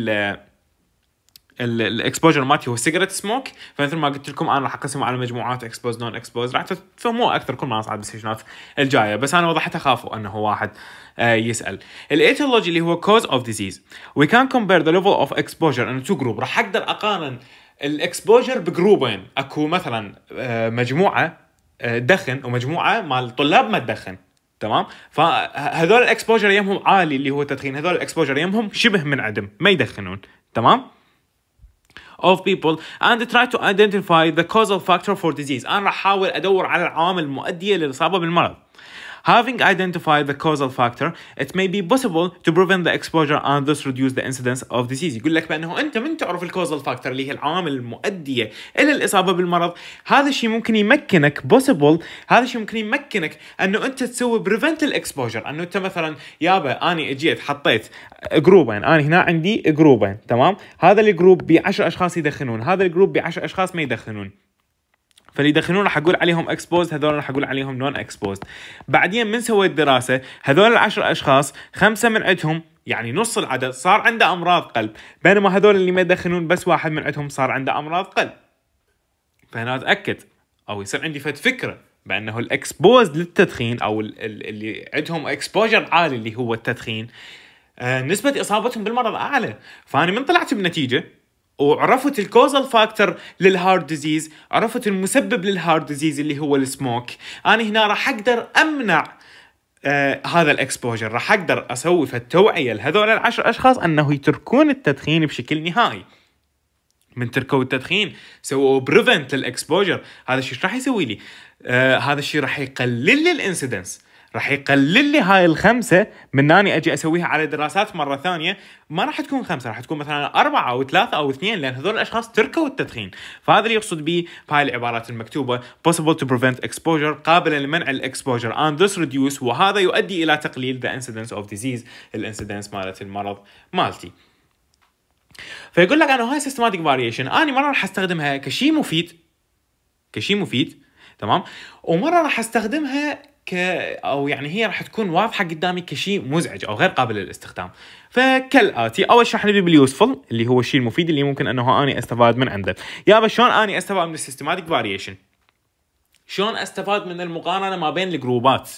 الاكسبوجر مالتي هو سيجرت سموك فمثل ما قلت لكم انا راح اقسمه على مجموعات اكسبوز نون اكسبوز راح تفهموه اكثر كل ما اصعد بالسيشنات الجايه بس انا وضحتها خافوا انه واحد آه، يسال الايتولوجي اللي هو كوز اوف ديزيز وي كان كومبير ذا ليفل اوف اكسبوجر ان تو جروب راح اقدر اقارن الاكسبوجر بجروبين اكو مثلا آه، مجموعه آه، دخن ومجموعه مال طلاب ما تدخن تمام فهذول الاكسبوجر يمهم عالي اللي هو التدخين هذول الاكسبوجر يمهم شبه منعدم ما يدخنون تمام of people and try to identify the causal factor for disease انا راح احاول ادور على العوامل المؤديه للاصابه بالمرض Having identified the causal factor, it may be possible to prevent the exposure and thus reduce the incidence of disease. يقول لك بانه انت من تعرف الكوزال فاكتور اللي هي العوامل المؤديه الى الاصابه بالمرض، هذا الشيء ممكن يمكنك possible هذا الشيء ممكن يمكنك انه انت تسوي prevent الاكسبوجر، انه انت مثلا يابا اني اجيت حطيت جروبين، انا هنا عندي جروبين، تمام؟ هذا الجروب ب 10 اشخاص يدخنون، هذا الجروب ب 10 اشخاص ما يدخنون. فاللي يدخنون راح اقول عليهم اكسبوزد هذول راح اقول عليهم نون اكسبوزد بعدين من سويت دراسه هذول العشر اشخاص خمسه من عندهم يعني نص العدد صار عنده امراض قلب بينما هذول اللي ما يدخنون بس واحد من عندهم صار عنده امراض قلب فانا اتاكد او يصير عندي فت فكره بانه الاكسبوز للتدخين او اللي عندهم اكسبوجر عالي اللي هو التدخين آه، نسبة إصابتهم بالمرض أعلى فأنا من طلعت بنتيجة وعرفت الكوزال فاكتور للهارد ديزيز عرفت المسبب للهارد ديزيز اللي هو السموك انا هنا راح اقدر امنع آه هذا الاكسبوجر راح اقدر اسوي في التوعيه لهذول العشر اشخاص انه يتركون التدخين بشكل نهائي من تركوا التدخين سووا بريفنت للاكسبوجر هذا الشيء ايش راح يسوي لي آه هذا الشيء راح يقلل لي الانسيدنس راح يقلل لي هاي الخمسه من اني اجي اسويها على دراسات مره ثانيه ما راح تكون خمسه راح تكون مثلا اربعه او ثلاثه او اثنين لان هذول الاشخاص تركوا التدخين فهذا اللي يقصد به بهاي العبارات المكتوبه possible to prevent exposure قابله لمنع الاكسبوجر and thus reduce وهذا يؤدي الى تقليل the incidence of disease الانسيدنس مالت المرض مالتي فيقول لك انا هاي سيستماتيك فاريشن انا مره راح استخدمها كشيء مفيد كشيء مفيد تمام ومره راح استخدمها ك او يعني هي راح تكون واضحه قدامي كشيء مزعج او غير قابل للاستخدام فكالاتي اول شيء راح نبي باليوسفل اللي هو الشيء المفيد اللي ممكن انه اني استفاد من عنده يابا شلون اني استفاد من السيستماتيك فاريشن شلون استفاد من المقارنه ما بين الجروبات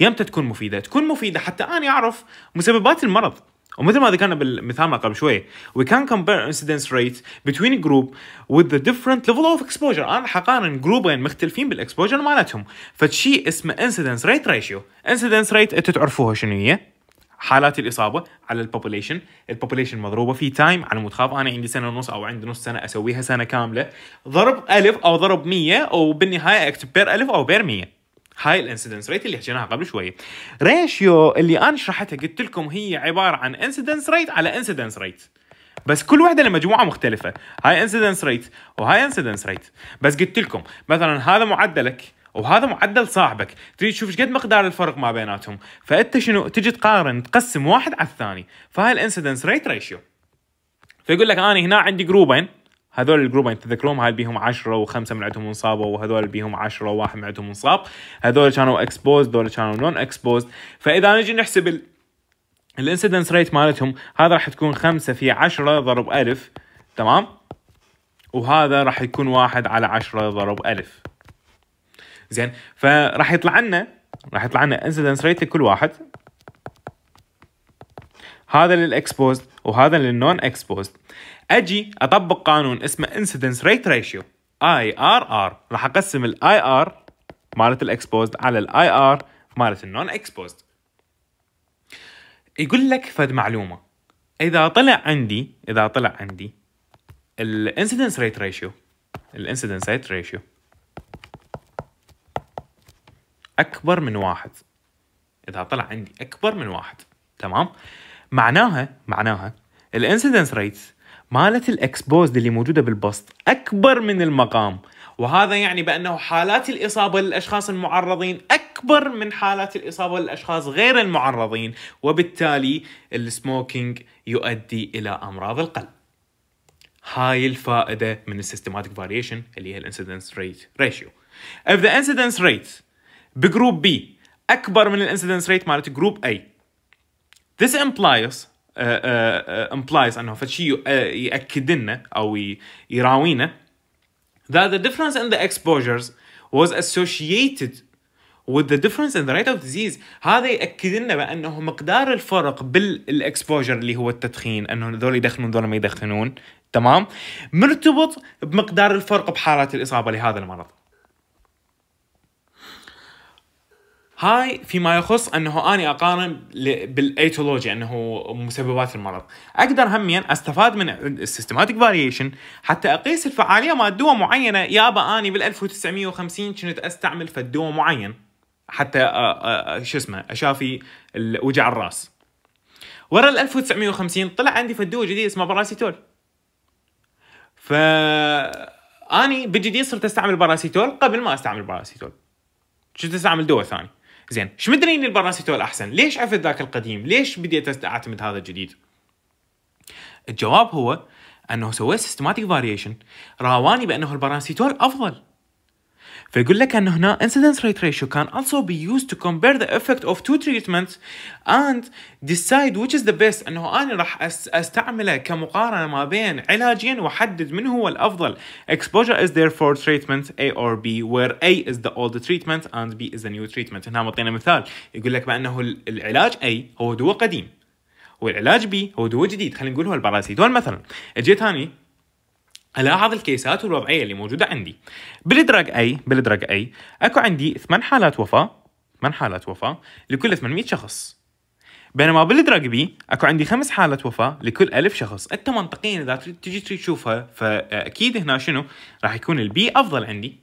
يمتى تكون مفيده تكون مفيده حتى اني اعرف مسببات المرض ومثل ما ذكرنا بالمثال ما قبل شوي we can compare incidence rate between group with the different level of exposure انا راح اقارن جروبين مختلفين بالاكسبوجر مالتهم فشي اسمه incidence rate ratio incidence rate انتو تعرفوها شنو هي حالات الاصابه على البوبوليشن البوبوليشن مضروبه في تايم على متخاف انا عندي سنه ونص او عندي نص سنه اسويها سنه كامله ضرب الف او ضرب 100 وبالنهايه اكتب بير الف او بير 100 هاي الانسيدنس ريت اللي حكيناها قبل شوي ريشيو اللي انا شرحتها قلت لكم هي عباره عن انسيدنس ريت على انسيدنس ريت بس كل واحده لمجموعه مختلفه هاي انسيدنس ريت وهاي انسيدنس ريت بس قلت لكم مثلا هذا معدلك وهذا معدل صاحبك تريد تشوف ايش قد مقدار الفرق ما بيناتهم فانت شنو تجي تقارن تقسم واحد على الثاني فهاي الانسيدنس ريت ريشيو فيقول لك انا هنا عندي جروبين هذول الجروب الجروبين تذكرهم هاي بيهم 10 و5 من عندهم انصابوا وهذول بيهم 10 و1 من عندهم انصاب هذول كانوا اكسبوزد هذول كانوا نون اكسبوزد فاذا نجي نحسب الانسيدنس ريت مالتهم هذا راح تكون 5 في 10 ضرب 1000 تمام وهذا راح يكون 1 على 10 ضرب 1000 زين فراح يطلع لنا راح يطلع لنا انسيدنس ريت لكل واحد هذا للاكسبوزد وهذا للنون اكسبوزد اجي اطبق قانون اسمه incidence rate ratio اي ار ار راح اقسم الاي ار مالت الاكسبوزد على الاي ار مالت النون اكسبوزد يقول لك فد معلومه اذا طلع عندي اذا طلع عندي الانسيدنس ريت ريشيو الانسيدنس ريت ريشيو اكبر من واحد اذا طلع عندي اكبر من واحد تمام معناها معناها الانسيدنس ريت مالت الاكسبوز اللي موجوده بالبسط اكبر من المقام وهذا يعني بانه حالات الاصابه للاشخاص المعرضين اكبر من حالات الاصابه للاشخاص غير المعرضين وبالتالي السموكينج يؤدي الى امراض القلب هاي الفائده من السيستماتيك فاريشن اللي هي الانسيدنس ريت ريشيو if the incidence rate بجروب B اكبر من الانسيدنس ريت مالت جروب A this implies امبلايز آه، آه، آه، انه فشي ياكد لنا او يراوينا that the difference in the exposures was associated with the difference in the rate of disease هذا ياكد لنا بانه مقدار الفرق بالاكسبوجر اللي هو التدخين انه هذول يدخنون هذول ما يدخنون تمام مرتبط بمقدار الفرق بحالات الاصابه لهذا المرض هاي فيما يخص انه اني اقارن بالايتولوجي انه مسببات المرض اقدر همين استفاد من السيستماتيك فاريشن حتى اقيس الفعاليه مال دواء معينه يابا اني بال 1950 كنت استعمل فدواء معين حتى آه، آه، شو اسمه اشافي وجع الراس ورا ال 1950 طلع عندي فدواء جديد اسمه باراسيتول ف اني بالجديد صرت استعمل باراسيتول قبل ما استعمل باراسيتول كنت استعمل دواء ثاني زين شو ان البراسيتو احسن ليش عفت ذاك القديم ليش بديت اعتمد هذا الجديد الجواب هو انه سويت سيستماتيك فاريشن راواني بانه الباراسيتول افضل فيقول لك أن هنا incidence rate ratio can also be used to compare the effect of two treatments and decide which is the best أنه أنا راح أستعمله كمقارنة ما بين علاجين وأحدد من هو الأفضل exposure is therefore treatment A or B where A is the old treatment and B is the new treatment هنا مطينا مثال يقول لك بأنه العلاج A هو دواء قديم والعلاج B هو دواء جديد خلينا نقول هو الباراسيتول مثلا اجيت ثاني الاحظ الكيسات والوضعيه اللي موجوده عندي بالدرج اي بالدرج اي اكو عندي 8 حالات وفاه 8 حالات وفاه لكل 800 شخص بينما بالدرج بي اكو عندي خمس حالات وفاه لكل ألف شخص انت منطقيا اذا تجي تشوفها فاكيد هنا شنو راح يكون البي افضل عندي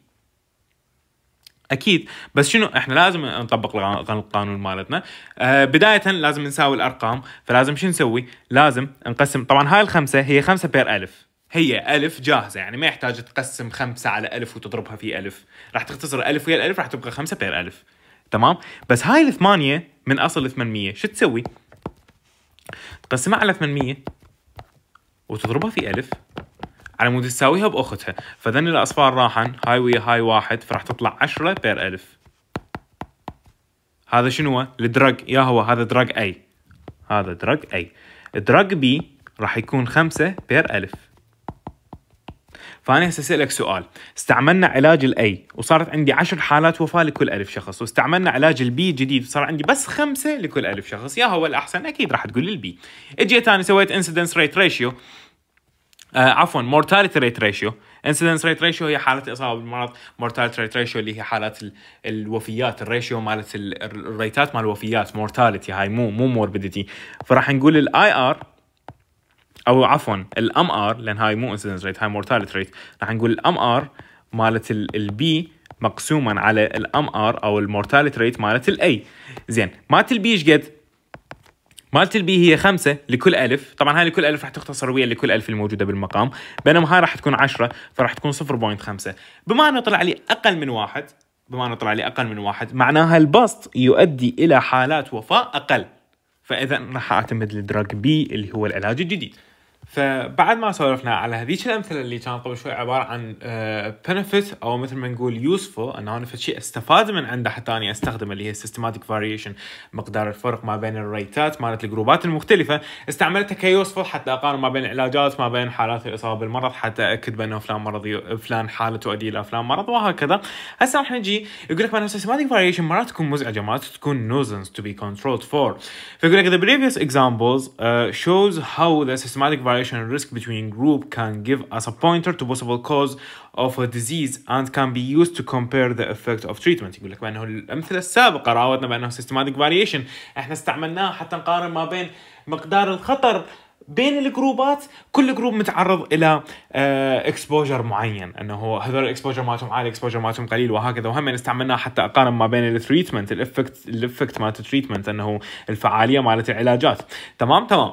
اكيد بس شنو احنا لازم نطبق القانون مالتنا آه بدايه لازم نساوي الارقام فلازم شو نسوي لازم نقسم طبعا هاي الخمسه هي خمسه بير الف هي ألف جاهزة يعني ما يحتاج تقسم خمسة على ألف وتضربها في ألف راح تختصر ألف ويا الألف راح تبقى خمسة بير ألف تمام بس هاي الثمانية من أصل 800 شو تسوي تقسمها على 800 وتضربها في ألف على مود تساويها بأختها فذن الأصفار راحن هاي ويا هاي واحد فراح تطلع عشرة بير ألف هذا شنو الدرج يا هو هذا درج أي هذا درج أي درج بي راح يكون خمسة بير ألف فانا هسه اسالك سؤال استعملنا علاج الاي وصارت عندي 10 حالات وفاه لكل ألف شخص واستعملنا علاج البي جديد وصار عندي بس خمسه لكل ألف شخص يا هو الاحسن اكيد راح تقول لي البي اجيت انا سويت انسيدنس ريت ريشيو عفوا مورتاليتي ريت ريشيو انسيدنس ريت ريشيو هي حالة الاصابه بالمرض مورتاليتي ريت ريشيو اللي هي حالات الوفيات الريشيو مالت الريتات مال الوفيات مورتاليتي هاي مو مو موربيديتي فراح نقول الاي ار او عفوا الام ار لان هاي مو انسيدنس ريت هاي مورتاليتي ريت راح نقول الام ار مالت البي مقسوما على الام ار او المورتاليتي ريت مالت الاي زين مالت البي ايش قد؟ مالت البي هي خمسة لكل ألف طبعا هاي لكل ألف راح تختصر ويا لكل ألف الموجودة بالمقام بينما هاي راح تكون 10 فراح تكون 0.5 بما أنه طلع لي أقل من واحد بما أنه طلع لي أقل من واحد معناها البسط يؤدي إلى حالات وفاة أقل فإذا راح أعتمد للدراج بي اللي هو العلاج الجديد فبعد ما سولفنا على هذيك الامثله اللي كانت قبل شوي عباره عن بنفيت آه، او مثل ما نقول يوسفول انه انا شيء استفاد من عنده حتى اني استخدمه اللي هي سيستماتيك فاريشن مقدار الفرق ما بين الريتات مالت الجروبات المختلفه استعملتها كيوسفول حتى اقارن ما بين العلاجات ما بين حالات الاصابه بالمرض حتى اكد بانه فلان مرض فلان حاله تؤدي الى فلان مرض وهكذا هسه راح نجي يقول لك بانه سيستماتيك فاريشن مرات تكون مزعجه مرات تكون نوزنس تو بي كنترولد فور فيقول لك ذا بريفيوس اكزامبلز شوز هاو ذا سيستماتيك فاريشن correlation risk between group can give us a pointer to possible cause of a disease and can be used to compare the effect of treatment يقول لك بأنه الأمثلة السابقة راودنا بأنه systematic variation احنا استعملناها حتى نقارن ما بين مقدار الخطر بين الجروبات كل جروب متعرض الى اكسبوجر آه، معين انه هذول الاكسبوجر مالتهم عالي الاكسبوجر مالتهم قليل وهكذا وهم يعني استعملناها حتى اقارن ما بين التريتمنت الافكت الافكت مالت التريتمنت انه الفعاليه مالت العلاجات تمام تمام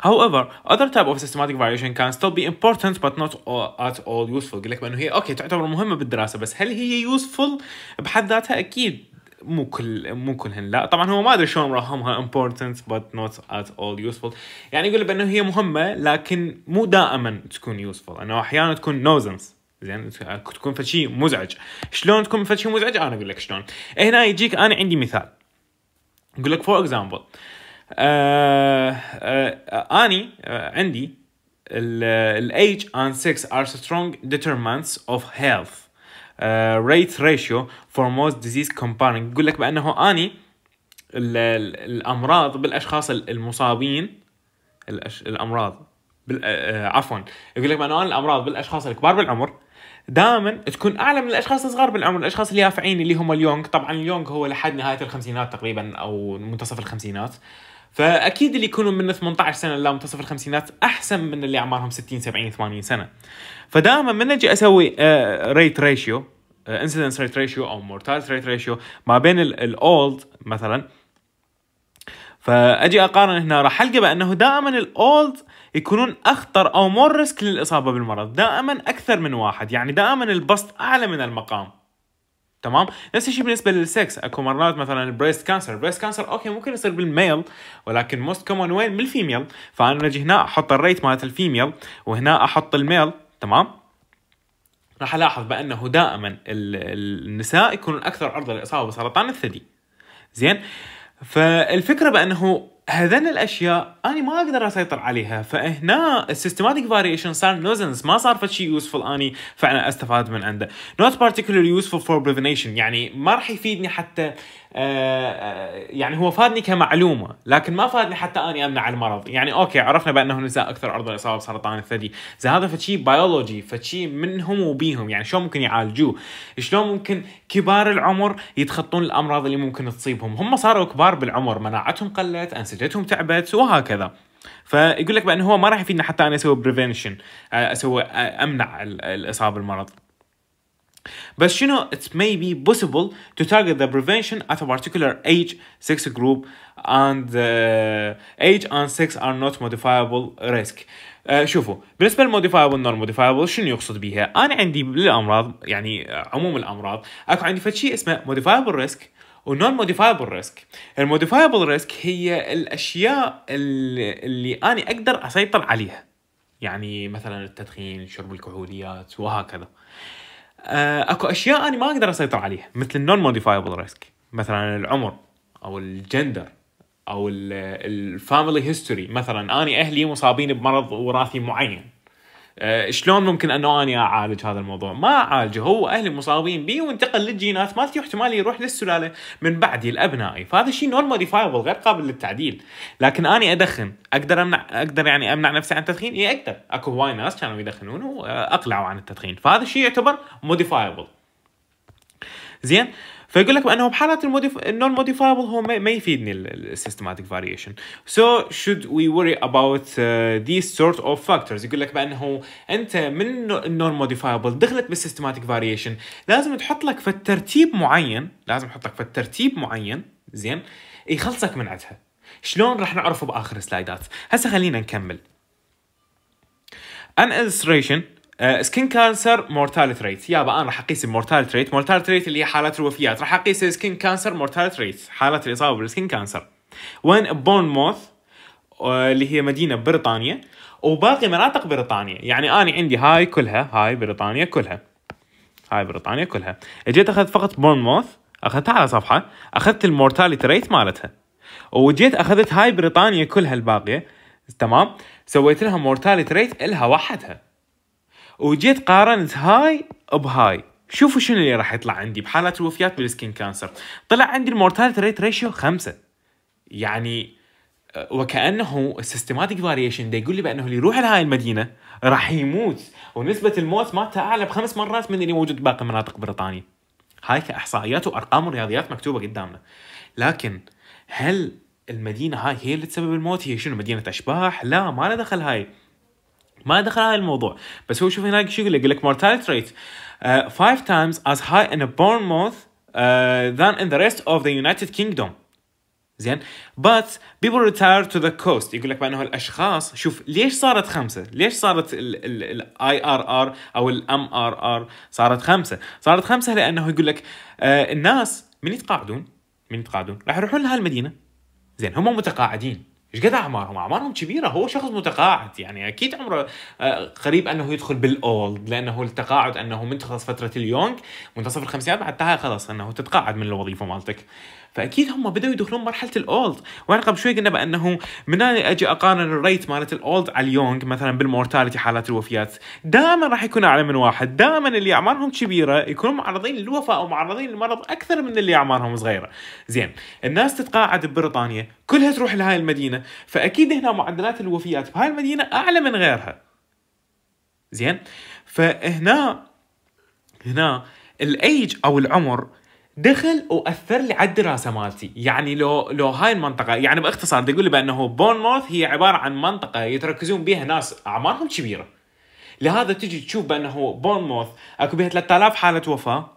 However, other type of systematic variation can still be important but not all, at all useful. قلت لك بانه هي اوكي تعتبر مهمه بالدراسه بس هل هي useful بحد ذاتها؟ اكيد مو كل مو كلهن لا طبعا هو ما ادري شلون راهمها important but not at all useful يعني يقول بانه هي مهمه لكن مو دائما تكون useful انه احيانا تكون nonsense زين تكون فشي مزعج شلون تكون فشي مزعج انا اقول لك شلون هنا يجيك انا عندي مثال يقول لك فور اكزامبل آه آه اني آه،, آه،, آه عندي الايج and sex are strong determinants of health ريت ريشيو فور موست ديزيز كومبارنج يقول لك بانه اني الامراض بالاشخاص المصابين الأش الامراض آه، عفوا يقول لك بانه الامراض بالاشخاص الكبار بالعمر دائما تكون اعلى من الاشخاص الصغار بالعمر الاشخاص اليافعين اللي هم اليونغ طبعا اليونغ هو لحد نهايه الخمسينات تقريبا او منتصف الخمسينات فاكيد اللي يكونوا من 18 سنه منتصف الخمسينات احسن من اللي اعمارهم 60 70 80 سنه فدائما من اجي اسوي ريت ريشيو انسيدنس ريت ريشيو او مورتاليتي ريت ريشيو ما بين الاولد مثلا فاجي اقارن هنا راح القى بانه دائما الاولد يكونون اخطر او مور ريسك للاصابه بالمرض دائما اكثر من واحد يعني دائما البسط اعلى من المقام تمام نفس الشيء بالنسبه للسكس اكو مرات مثلا البريست كانسر البريست كانسر اوكي ممكن يصير بالميل ولكن موست كومون وين بالفيميل فانا اجي هنا احط الريت مالت الفيميل وهنا احط الميل تمام راح الاحظ بانه دائما النساء يكونون اكثر عرضه للاصابه بسرطان الثدي زين فالفكره بانه هذين الاشياء انا ما اقدر اسيطر عليها فهنا السيستماتيك فاريشن صار نوزنس ما صار فشي شيء يوسفول اني فعلا استفاد من عنده نوت بارتيكولر useful فور بريفنيشن يعني ما راح يفيدني حتى آه، آه، يعني هو فادني كمعلومه لكن ما فادني حتى اني امنع المرض يعني اوكي عرفنا بانه النساء اكثر عرضه لاصابه بسرطان الثدي اذا هذا فشي بايولوجي فشي منهم وبيهم يعني شلون ممكن يعالجوه شلون ممكن كبار العمر يتخطون الامراض اللي ممكن تصيبهم هم صاروا كبار بالعمر مناعتهم قلت انسجتهم تعبت وهكذا فيقول لك بانه هو ما راح يفيدنا حتى انا اسوي بريفنشن آه، اسوي امنع الاصابه بالمرض But you know, it may be possible to target the prevention at a particular age sex group, and uh, age and sex are not modifiable risk. Uh, شوفوا بالنسبه للموديفايبل نون موديفايبل شنو يقصد بيها؟ انا عندي للامراض يعني آه، عموم الامراض اكو عندي فد شيء اسمه موديفايبل ريسك ونون موديفايبل ريسك الموديفايبل ريسك هي الاشياء اللي, اللي انا اقدر اسيطر عليها يعني مثلا التدخين شرب الكحوليات وهكذا آه، اكو اشياء انا ما اقدر اسيطر عليها مثل النون موديفايبل ريسك مثلا العمر او الجندر او الفاميلي هيستوري مثلا اني اهلي مصابين بمرض وراثي معين آه، شلون ممكن انه اني اعالج هذا الموضوع؟ ما اعالجه هو اهلي مصابين به وانتقل للجينات مالتي واحتمال يروح للسلاله من بعدي لابنائي، فهذا الشيء نون موديفايبل غير قابل للتعديل، لكن اني ادخن اقدر امنع اقدر يعني امنع نفسي عن التدخين؟ اي اقدر، اكو هواي ناس كانوا يدخنون واقلعوا عن التدخين، فهذا الشيء يعتبر موديفايبل. زين فيقول لك بانه بحاله النون موديفايبل هو ما يفيدني السيستماتيك فاريشن سو شود وي وري اباوت ذيس سورت اوف فاكتورز يقول لك بانه انت من النون موديفايبل دخلت بالسيستماتيك فاريشن لازم تحط لك في الترتيب معين لازم تحط لك في الترتيب معين زين يخلصك من عندها شلون راح نعرفه باخر سلايدات هسه خلينا نكمل An illustration سكين كانسر مورتاليتي ريت يابا انا راح اقيس المورتاليتي ريت مورتاليتي ريت اللي هي حالات الوفيات راح اقيس سكين كانسر مورتاليتي ريت حالات الاصابه بالسكين كانسر وين بورنموث اللي هي مدينه بريطانيا وباقي مناطق بريطانيا يعني انا عندي هاي كلها هاي بريطانيا كلها هاي بريطانيا كلها اجيت اخذت فقط بورنموث اخذتها على صفحه اخذت المورتاليتي ريت مالتها وجيت اخذت هاي بريطانيا كلها الباقيه تمام سويت لها مورتاليتي ريت الها وحدها وجيت قارنت هاي بهاي شوفوا شنو اللي راح يطلع عندي بحالات الوفيات بالسكين كانسر طلع عندي المورتاليتي ريت ريشيو خمسة يعني آه، وكانه السيستماتيك فاريشن ده يقول لي بانه اللي يروح لهاي المدينه راح يموت ونسبه الموت مالته اعلى بخمس مرات من اللي موجود باقي مناطق بريطانيا هاي كاحصائيات وارقام ورياضيات مكتوبه قدامنا لكن هل المدينه هاي هي اللي تسبب الموت هي شنو مدينه اشباح لا ما لها دخل هاي ما دخل هذا الموضوع بس هو شوف هناك شو يقول لك يقول لك mortality rate uh, five times as high in Bournemouth uh, than in the rest of the United Kingdom زين but people retire to the coast يقول لك بانه الاشخاص شوف ليش صارت خمسه؟ ليش صارت الاي ار ار او الام ار ار صارت خمسه؟ صارت خمسه لانه يقول لك آه الناس من يتقاعدون؟ من يتقاعدون؟ راح يروحون لهالمدينه زين هم متقاعدين ايش قد اعمارهم؟ اعمارهم كبيره هو شخص متقاعد يعني اكيد عمره آه، قريب انه يدخل بالاولد لانه التقاعد انه من فتره اليونغ منتصف الخمسينات بعد تها خلاص انه تتقاعد من الوظيفه مالتك. فاكيد هم بداوا يدخلون مرحله الاولد وانا قبل شوي قلنا بانه من أنا اجي اقارن الريت مالت الاولد على اليونج مثلا بالمورتاليتي حالات الوفيات دائما راح يكون اعلى من واحد دائما اللي اعمارهم كبيره يكونوا معرضين للوفاه او معرضين للمرض اكثر من اللي اعمارهم صغيره زين الناس تتقاعد ببريطانيا كلها تروح لهاي المدينه فاكيد هنا معدلات الوفيات بهاي المدينه اعلى من غيرها زين فهنا هنا الايج او العمر دخل واثر لي على الدراسه مالتي يعني لو لو هاي المنطقه يعني باختصار تقول لي بانه بورنموث هي عباره عن منطقه يتركزون بها ناس اعمارهم كبيره لهذا تجي تشوف بانه بورنموث اكو بها 3000 حاله وفاه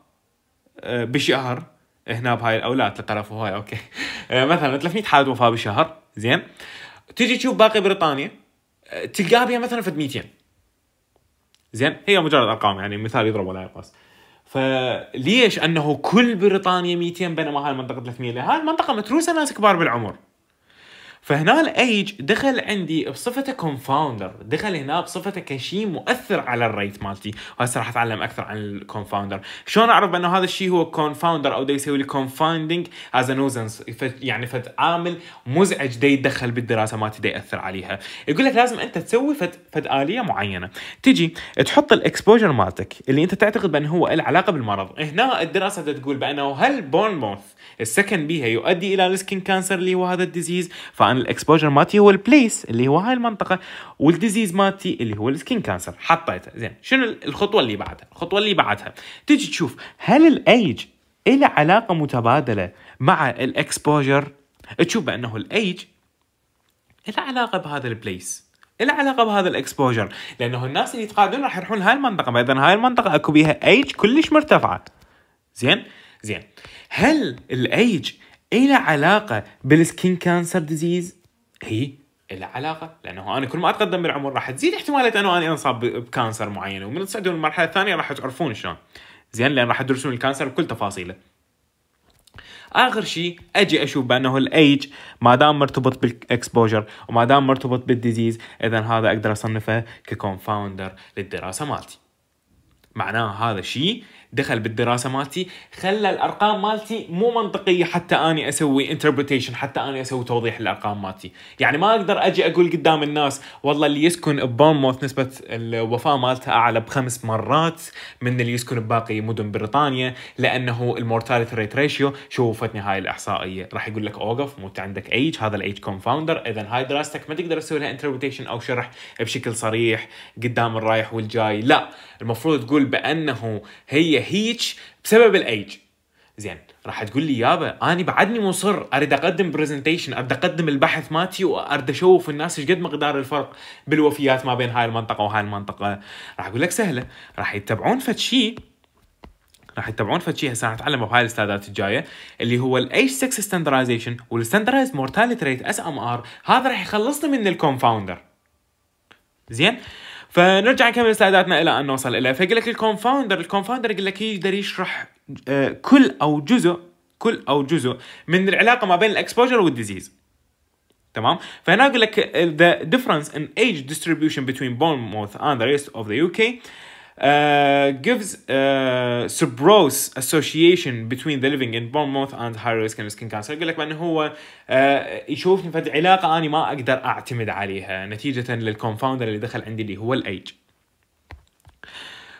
آه، بشهر هنا بهاي او لا 3000 وهاي اوكي [laughs] آه، مثلا 300 حاله وفاه بشهر زين تجي تشوف باقي بريطانيا آه، تلقاها بها مثلا في 200 زين هي مجرد ارقام يعني مثال يضرب ولا يقاس فليش انه كل بريطانيا 200 بينما هاي المنطقه 300 هاي المنطقه متروسه ناس كبار بالعمر فهنا الايج دخل عندي بصفته كونفاوندر دخل هنا بصفته كشيء مؤثر على الريت مالتي وهسه راح اتعلم اكثر عن الكونفاوندر شلون اعرف بانه هذا الشيء هو كونفاوندر او دا يسوي لي كونفاوندينج از نوزنس يعني فد عامل مزعج دا يدخل بالدراسه مالتي دا ياثر عليها يقول لك لازم انت تسوي فد فد اليه معينه تجي تحط الاكسبوجر مالتك اللي انت تعتقد بانه هو له علاقه بالمرض هنا الدراسه دا تقول بانه هل بون موث السكن بيها يؤدي الى السكن كانسر اللي هو هذا الديزيز فأنا الاكسبوجر مالتي هو البليس اللي هو هاي المنطقه والديزيز مالتي اللي هو السكين كانسر حطيتها زين شنو الخطوه اللي بعدها الخطوه اللي بعدها تجي تشوف هل الايج له علاقه متبادله مع الاكسبوجر تشوف بانه الايج له علاقه بهذا البليس له علاقه بهذا الاكسبوجر لانه الناس اللي يتقاعدون راح يروحون هاي المنطقه فاذا هاي المنطقه اكو بيها ايج كلش مرتفعه زين زين هل الايج اي له علاقه بالسكين كانسر ديزيز هي إلها علاقه لانه انا كل ما اتقدم بالعمر راح تزيد احتمالات انه انا انصاب بكانسر معين ومن تصعدون المرحله الثانيه راح تعرفون شلون زين لان راح تدرسون الكانسر بكل تفاصيله اخر شيء اجي اشوف بانه الايج ما دام مرتبط بالاكسبوجر وما دام مرتبط بالديزيز اذا هذا اقدر اصنفه ككونفاوندر للدراسه مالتي معناه هذا الشيء دخل بالدراسه مالتي خلى الارقام مالتي مو منطقيه حتى اني اسوي انتربريتيشن حتى اني اسوي توضيح الارقام مالتي يعني ما اقدر اجي اقول قدام الناس والله اللي يسكن ببورموث نسبه الوفاه مالته اعلى بخمس مرات من اللي يسكن بباقي مدن بريطانيا لانه المورتاليتي ريت ريشيو شوفتني هاي الاحصائيه راح يقول لك اوقف مو انت عندك ايج هذا الايج كونفاوندر اذا هاي دراستك ما تقدر تسوي لها انتربريتيشن او شرح بشكل صريح قدام الرايح والجاي لا المفروض تقول بانه هي هيك بسبب الايج زين راح تقول لي يابا انا بعدني مصر اريد اقدم برزنتيشن اريد اقدم البحث ماتي واريد اشوف الناس ايش قد مقدار الفرق بالوفيات ما بين هاي المنطقه وهاي المنطقه راح اقول لك سهله راح يتبعون فد شيء راح يتبعون فد شيء هسه راح نتعلمه بهاي الاستادات الجايه اللي هو الايج 6 ستاندرايزيشن والستاندرايز مورتاليتي ريت اس ام ار هذا راح يخلصنا من الكونفاوندر زين فنرجع نكمل سلايداتنا الى ان نوصل اليه فيقول لك الكونفاوندر الكونفاوندر يقول لك يقدر يشرح آه، كل او جزء كل او جزء من العلاقه ما بين الاكسبوجر والديزيز تمام فهنا اقول لك the difference in age distribution between Bournemouth and the rest of the UK Uh, gives uh, subrose association between the living in Bournemouth and high risk and skin cancer يقول لك بانه هو uh, يشوفني فد علاقه انا ما اقدر اعتمد عليها نتيجه للكونفاوندر اللي دخل عندي اللي هو الايج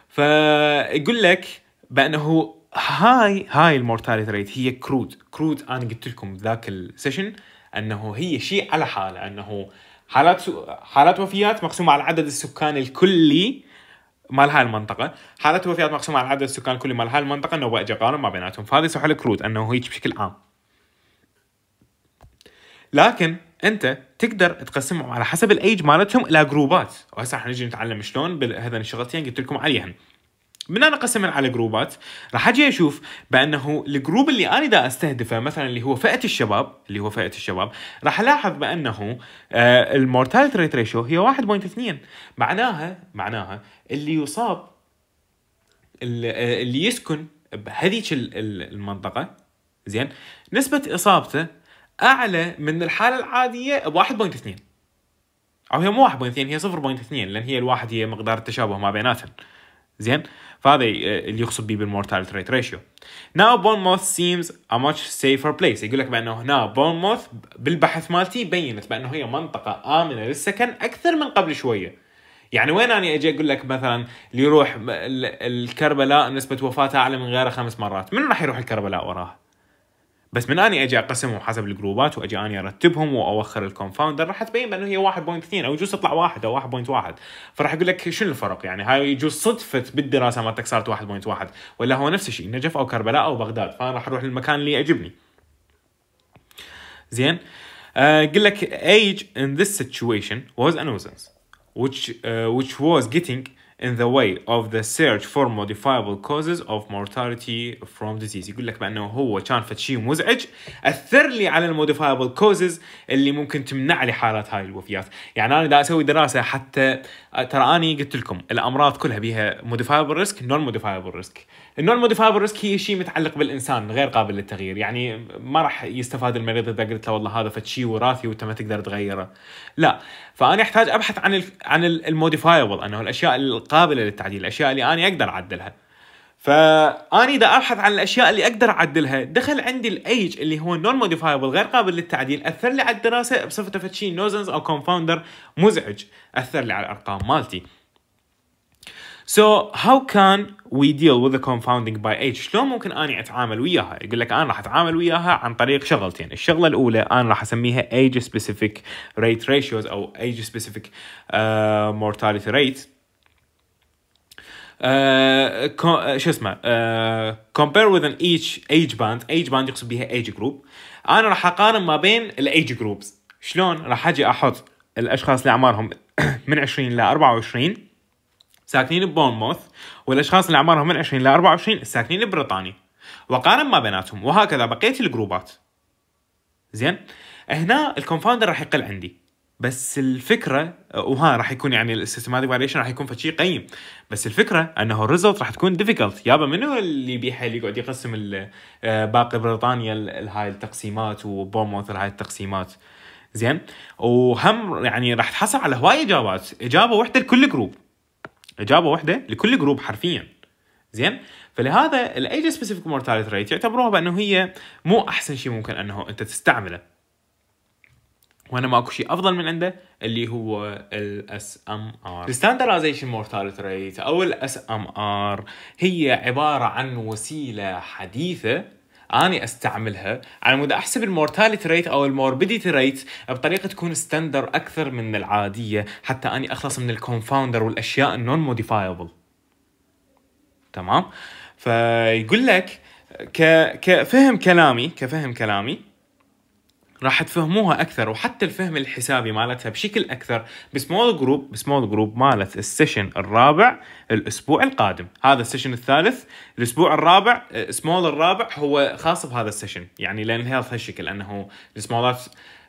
فيقول لك بانه هاي هاي المورتاليتي ريت هي كرود كرود انا قلت لكم ذاك السيشن انه هي شيء على حاله انه حالات حالات وفيات مقسومه على عدد السكان الكلي مال هاي المنطقه حالته الوفيات مقسومه على عدد السكان الكلي مال هاي المنطقه انه جقارن ما بيناتهم فهذا يصح لك روت انه هيك بشكل عام لكن انت تقدر تقسمهم على حسب الايج مالتهم الى جروبات وهسه راح نجي نتعلم شلون بهذا الشغلتين قلت لكم عليهم من انا قسما على جروبات راح اجي اشوف بانه الجروب اللي انا دا استهدفه مثلا اللي هو فئه الشباب اللي هو فئه الشباب راح الاحظ بانه آه، المورتاليتي ريت ريشيو هي 1.2 معناها معناها اللي يصاب آه، اللي يسكن بهذيك المنطقه زين نسبه اصابته اعلى من الحاله العاديه ب 1.2 او هي مو 1.2 هي 0.2 لان هي الواحد هي مقدار التشابه ما بيناتهم زين فهذا اللي يقصد به بالمورتاليتي ريت ريشيو ناو بورنموث سيمز ا ماتش سيفر بليس يقول لك بانه هنا بورنموث بالبحث مالتي بينت بانه هي منطقه امنه للسكن اكثر من قبل شويه يعني وين انا اجي اقول لك مثلا اللي يروح الكربلاء نسبه وفاته اعلى من غيره خمس مرات من راح يروح الكربلاء وراه بس من اني اجي اقسمهم حسب الجروبات واجي اني ارتبهم واوخر الكونفاوندر راح تبين بانه هي 1.2 او يجوز تطلع واحد او 1.1 فراح اقول لك شنو الفرق يعني هاي يجوز صدفه بالدراسه مالتك صارت 1.1 ولا هو نفس الشيء نجف او كربلاء او بغداد فانا راح اروح للمكان اللي يعجبني زين آه، قل لك age in this situation was a nuisance which uh, which was getting in the way of the search for modifiable causes of mortality from disease يقول لك بانه هو كان فتشي مزعج اثر لي على المودفايبل كوزز اللي ممكن تمنع لي حالات هاي الوفيات يعني انا دا اسوي دراسه حتى ترى اني قلت لكم الامراض كلها بيها موديفايبل ريسك نون موديفايبل ريسك النون موديفايبل ريسك هي شيء متعلق بالانسان غير قابل للتغيير يعني ما راح يستفاد المريض اذا قلت له والله هذا فشي وراثي وانت ما تقدر تغيره لا فانا احتاج ابحث عن الـ عن الموديفايبل انه الاشياء القابله للتعديل الاشياء اللي انا اقدر اعدلها فاني اذا ابحث عن الاشياء اللي اقدر اعدلها دخل عندي الايج اللي هو نون موديفايبل غير قابل للتعديل اثر لي على الدراسه بصفته فشي نوزنز او كونفاوندر مزعج اثر لي على الارقام مالتي So how can we deal with the confounding by age شلون ممكن اني اتعامل وياها يقول لك انا راح اتعامل وياها عن طريق شغلتين الشغله الاولى انا راح اسميها age specific rate ratios او age specific uh, mortality rate آه، آه، شو اسمه compare within each age band age band يقصد بها age group انا راح اقارن ما بين الايج groups. شلون راح اجي احط الاشخاص اللي اعمارهم [clears throat] من 20 ل 24 ساكنين ببورنموث والأشخاص اللي أعمارهم من 20 ل 24 ساكنين ببريطانيا وقارن ما بيناتهم وهكذا بقية الجروبات زين هنا الكونفاوندر راح يقل عندي بس الفكره وها راح يكون يعني السيستماتيك فاريشن راح يكون فشي قيم بس الفكره انه الريزلت راح تكون ديفيكلت يابا منو اللي بيحل يقعد يقسم آه، باقي بريطانيا هاي التقسيمات وبورموث هاي التقسيمات زين وهم يعني راح تحصل على هواي اجابات اجابه واحده لكل جروب اجابه واحده لكل جروب حرفيا زين فلهذا الايج سبيسيفيك مورتاليتي ريت يعتبروها بانه هي مو احسن شيء ممكن انه انت تستعمله وانا ماكو شيء افضل من عنده اللي هو الاس ام ار الستاندرزيشن مورتاليتي ريت او الاس ام ار هي عباره عن وسيله حديثه اني استعملها على مود احسب المورتاليتي ريت او الموربيديتي ريت بطريقه تكون ستاندر اكثر من العاديه حتى اني اخلص من الكونفاوندر والاشياء النون موديفايبل تمام فيقول لك ك... كفهم كلامي كفهم كلامي راح تفهموها اكثر وحتى الفهم الحسابي مالتها بشكل اكثر بسمول جروب بسمول جروب مالت السيشن الرابع الاسبوع القادم هذا السيشن الثالث الاسبوع الرابع سمول آه، الرابع هو خاص بهذا السيشن يعني لان هيلث هالشكل انه السمولات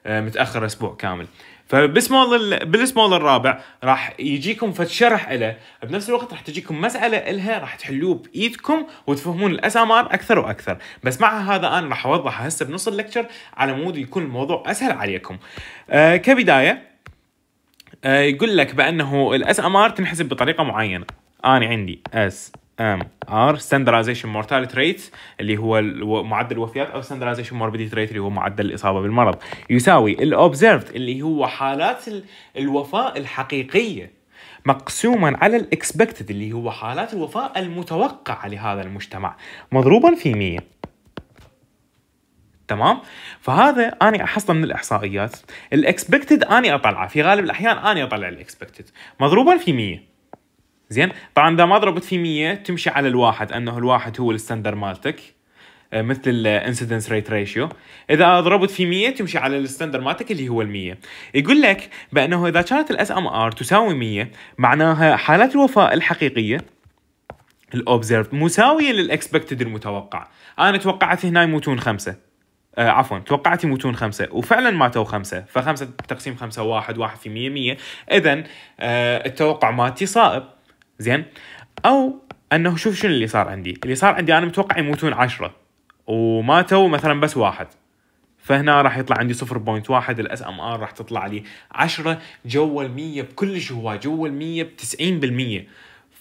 آه، متاخر اسبوع كامل فبالسمول بالسمول الرابع راح يجيكم فد شرح له بنفس الوقت راح تجيكم مساله الها راح تحلوه بايدكم وتفهمون الاس ام ار اكثر واكثر بس مع هذا انا راح اوضح هسه بنص الليكتشر على مود يكون الموضوع اسهل عليكم أه كبدايه أه يقول لك بانه الاس ام ار تنحسب بطريقه معينه انا عندي اس ار ستاندرايزيشن مورتاليتي ريت اللي هو معدل الوفيات او ستاندرايزيشن موربيديتي ريت اللي هو معدل الاصابه بالمرض يساوي الاوبزيرفد اللي هو حالات الوفاه الحقيقيه مقسوما على الاكسبكتد اللي هو حالات الوفاه المتوقعه لهذا المجتمع مضروبا في 100 تمام فهذا انا احصله من الاحصائيات الاكسبكتد اني اطلعه في غالب الاحيان اني اطلع الاكسبكتد مضروبا في 100 زين طبعا اذا ما ضربت في 100 تمشي على الواحد انه الواحد هو الستاندر مالتك آه، مثل الانسيدنس ريت ريشيو اذا ضربت في 100 تمشي على الستاندر مالتك اللي هو ال 100 يقول لك بانه اذا كانت الاس ام ار تساوي 100 معناها حالات الوفاه الحقيقيه الاوبزيرف مساويه للاكسبكتد المتوقع انا توقعت هنا يموتون خمسه آه عفوا توقعت يموتون خمسة وفعلا ماتوا خمسة فخمسة تقسيم خمسة واحد واحد في 100 100 إذا آه التوقع مالتي صائب زين او انه شوف شنو اللي صار عندي اللي صار عندي انا متوقع يموتون عشرة وماتوا مثلا بس واحد فهنا راح يطلع عندي 0.1 الاس ام ار راح تطلع لي 10 جوا ال 100 بكلش هواي جوا ال 100 ب 90%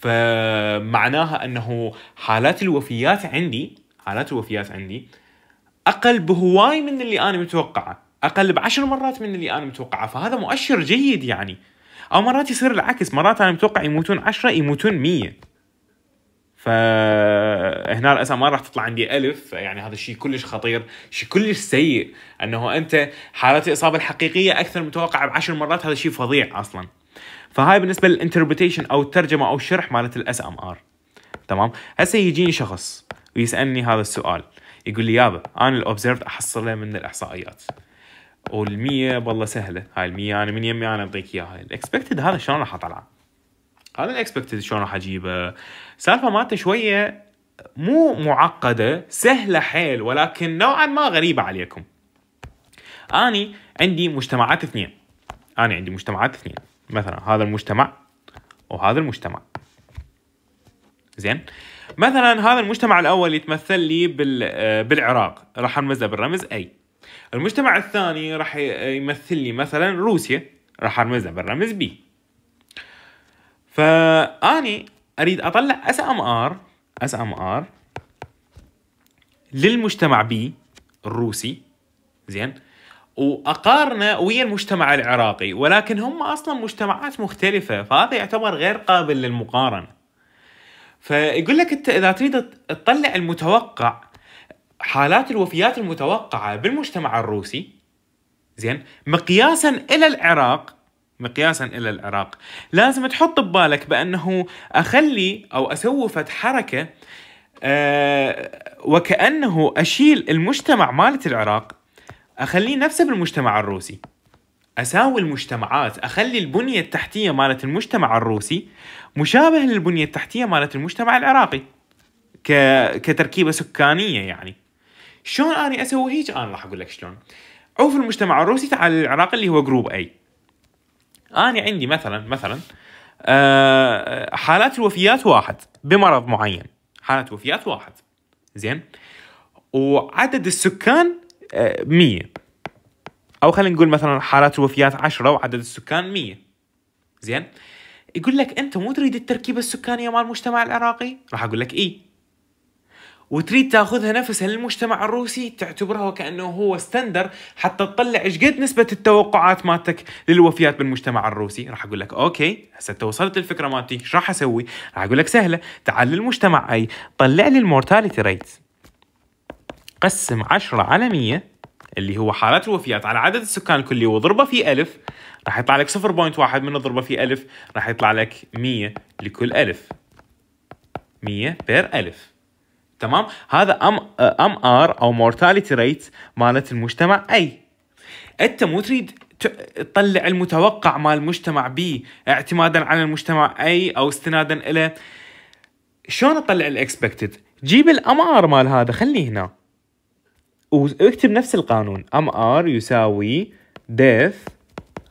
فمعناها انه حالات الوفيات عندي حالات الوفيات عندي اقل بهواي من اللي انا متوقعه اقل بعشر مرات من اللي انا متوقعه فهذا مؤشر جيد يعني او مرات يصير العكس مرات انا متوقع يموتون عشرة يموتون مية فهنا الاسهم ما راح تطلع عندي ألف يعني هذا الشيء كلش خطير شيء كلش سيء أنه أنت حالات الإصابة الحقيقية أكثر متوقعة بعشر مرات هذا الشيء فظيع أصلا فهاي بالنسبة للانتربريتيشن أو الترجمة أو الشرح مالت الاس ام ار تمام هسه يجيني شخص ويسألني هذا السؤال يقول لي يابا أنا الأوبزرفد أحصله من الإحصائيات وال100 والله سهله هاي ال100 انا من يمي انا اعطيك اياها الاكسبكتد هذا شلون راح اطلعه هذا الاكسبكتد شلون راح اجيبه السالفه مالته شويه مو معقده سهله حيل ولكن نوعا ما غريبه عليكم اني عندي مجتمعات اثنين انا عندي مجتمعات اثنين مثلا هذا المجتمع وهذا المجتمع زين مثلا هذا المجتمع الاول يتمثل لي آه، بالعراق راح له بالرمز اي المجتمع الثاني راح يمثل لي مثلا روسيا راح ارمزها بالرمز بي فاني اريد اطلع اس ام ار اس ام ار للمجتمع بي الروسي زين واقارنه ويا المجتمع العراقي ولكن هم اصلا مجتمعات مختلفه فهذا يعتبر غير قابل للمقارنه فيقول لك انت اذا تريد تطلع المتوقع حالات الوفيات المتوقعة بالمجتمع الروسي زين مقياسا إلى العراق مقياسا إلى العراق لازم تحط ببالك بأنه أخلي أو أسوي حركة أه وكأنه أشيل المجتمع مالت العراق أخليه نفسه بالمجتمع الروسي اساوي المجتمعات اخلي البنيه التحتيه مالت المجتمع الروسي مشابه للبنيه التحتيه مالت المجتمع العراقي كتركيبه سكانيه يعني شلون اني اسوي هيك انا راح اقول لك شلون عوف المجتمع الروسي تعال العراق اللي هو جروب اي انا عندي مثلا مثلا أه حالات الوفيات واحد بمرض معين حالات وفيات واحد زين وعدد السكان 100 آه، او خلينا نقول مثلا حالات الوفيات 10 وعدد السكان 100 زين يقول لك انت مو تريد التركيبه السكانيه مال المجتمع العراقي راح اقول لك اي وتريد تاخذها نفسها للمجتمع الروسي تعتبرها وكانه هو ستاندر حتى تطلع ايش قد نسبه التوقعات مالتك للوفيات بالمجتمع الروسي راح اقول لك اوكي هسه انت وصلت الفكره مالتي ايش راح اسوي راح اقول لك سهله تعال للمجتمع اي طلع لي المورتاليتي ريت قسم 10 على 100 اللي هو حالات الوفيات على عدد السكان الكلي واضربه في ألف راح يطلع لك 0.1 من الضربة في ألف راح يطلع لك 100 لكل ألف 100 بير ألف تمام هذا ام ام ار او مورتاليتي ريت مالت المجتمع اي انت مو تريد تطلع المتوقع مال المجتمع بي اعتمادا على المجتمع اي او استنادا الى شلون اطلع الاكسبكتد جيب الام ار مال هذا خليه هنا واكتب نفس القانون ام ار يساوي ديث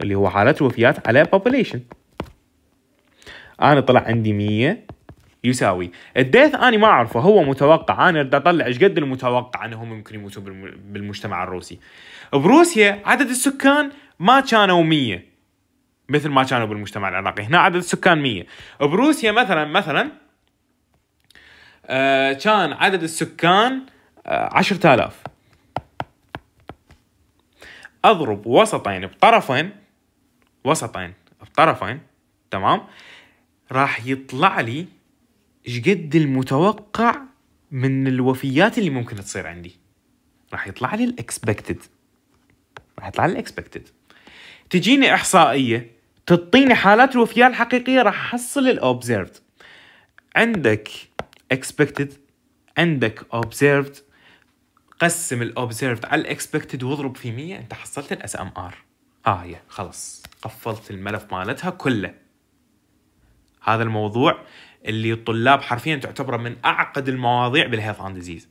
اللي هو حالات الوفيات على population انا طلع عندي 100 يساوي الديث أنا ما أعرفه هو متوقع أنا بدي أطلع إيش قد المتوقع أنهم ممكن يموتون بالمجتمع الروسي بروسيا عدد السكان ما كانوا 100 مثل ما كانوا بالمجتمع العراقي هنا عدد السكان 100 بروسيا مثلا مثلا آه كان عدد السكان آه 10000 اضرب وسطين بطرفين وسطين بطرفين تمام راح يطلع لي ايش قد المتوقع من الوفيات اللي ممكن تصير عندي راح يطلع لي الاكسبكتد راح يطلع لي الاكسبكتد تجيني احصائيه تعطيني حالات الوفيات الحقيقيه راح احصل الاوبزرفد عندك اكسبكتد عندك اوبزيرفد قسم الاوبزرفد على الاكسبكتد واضرب في 100 انت حصلت الاس ام ار اه يا خلص قفلت الملف مالتها كله هذا الموضوع اللي الطلاب حرفيا تعتبره من اعقد المواضيع بالهيلث اند ديزيز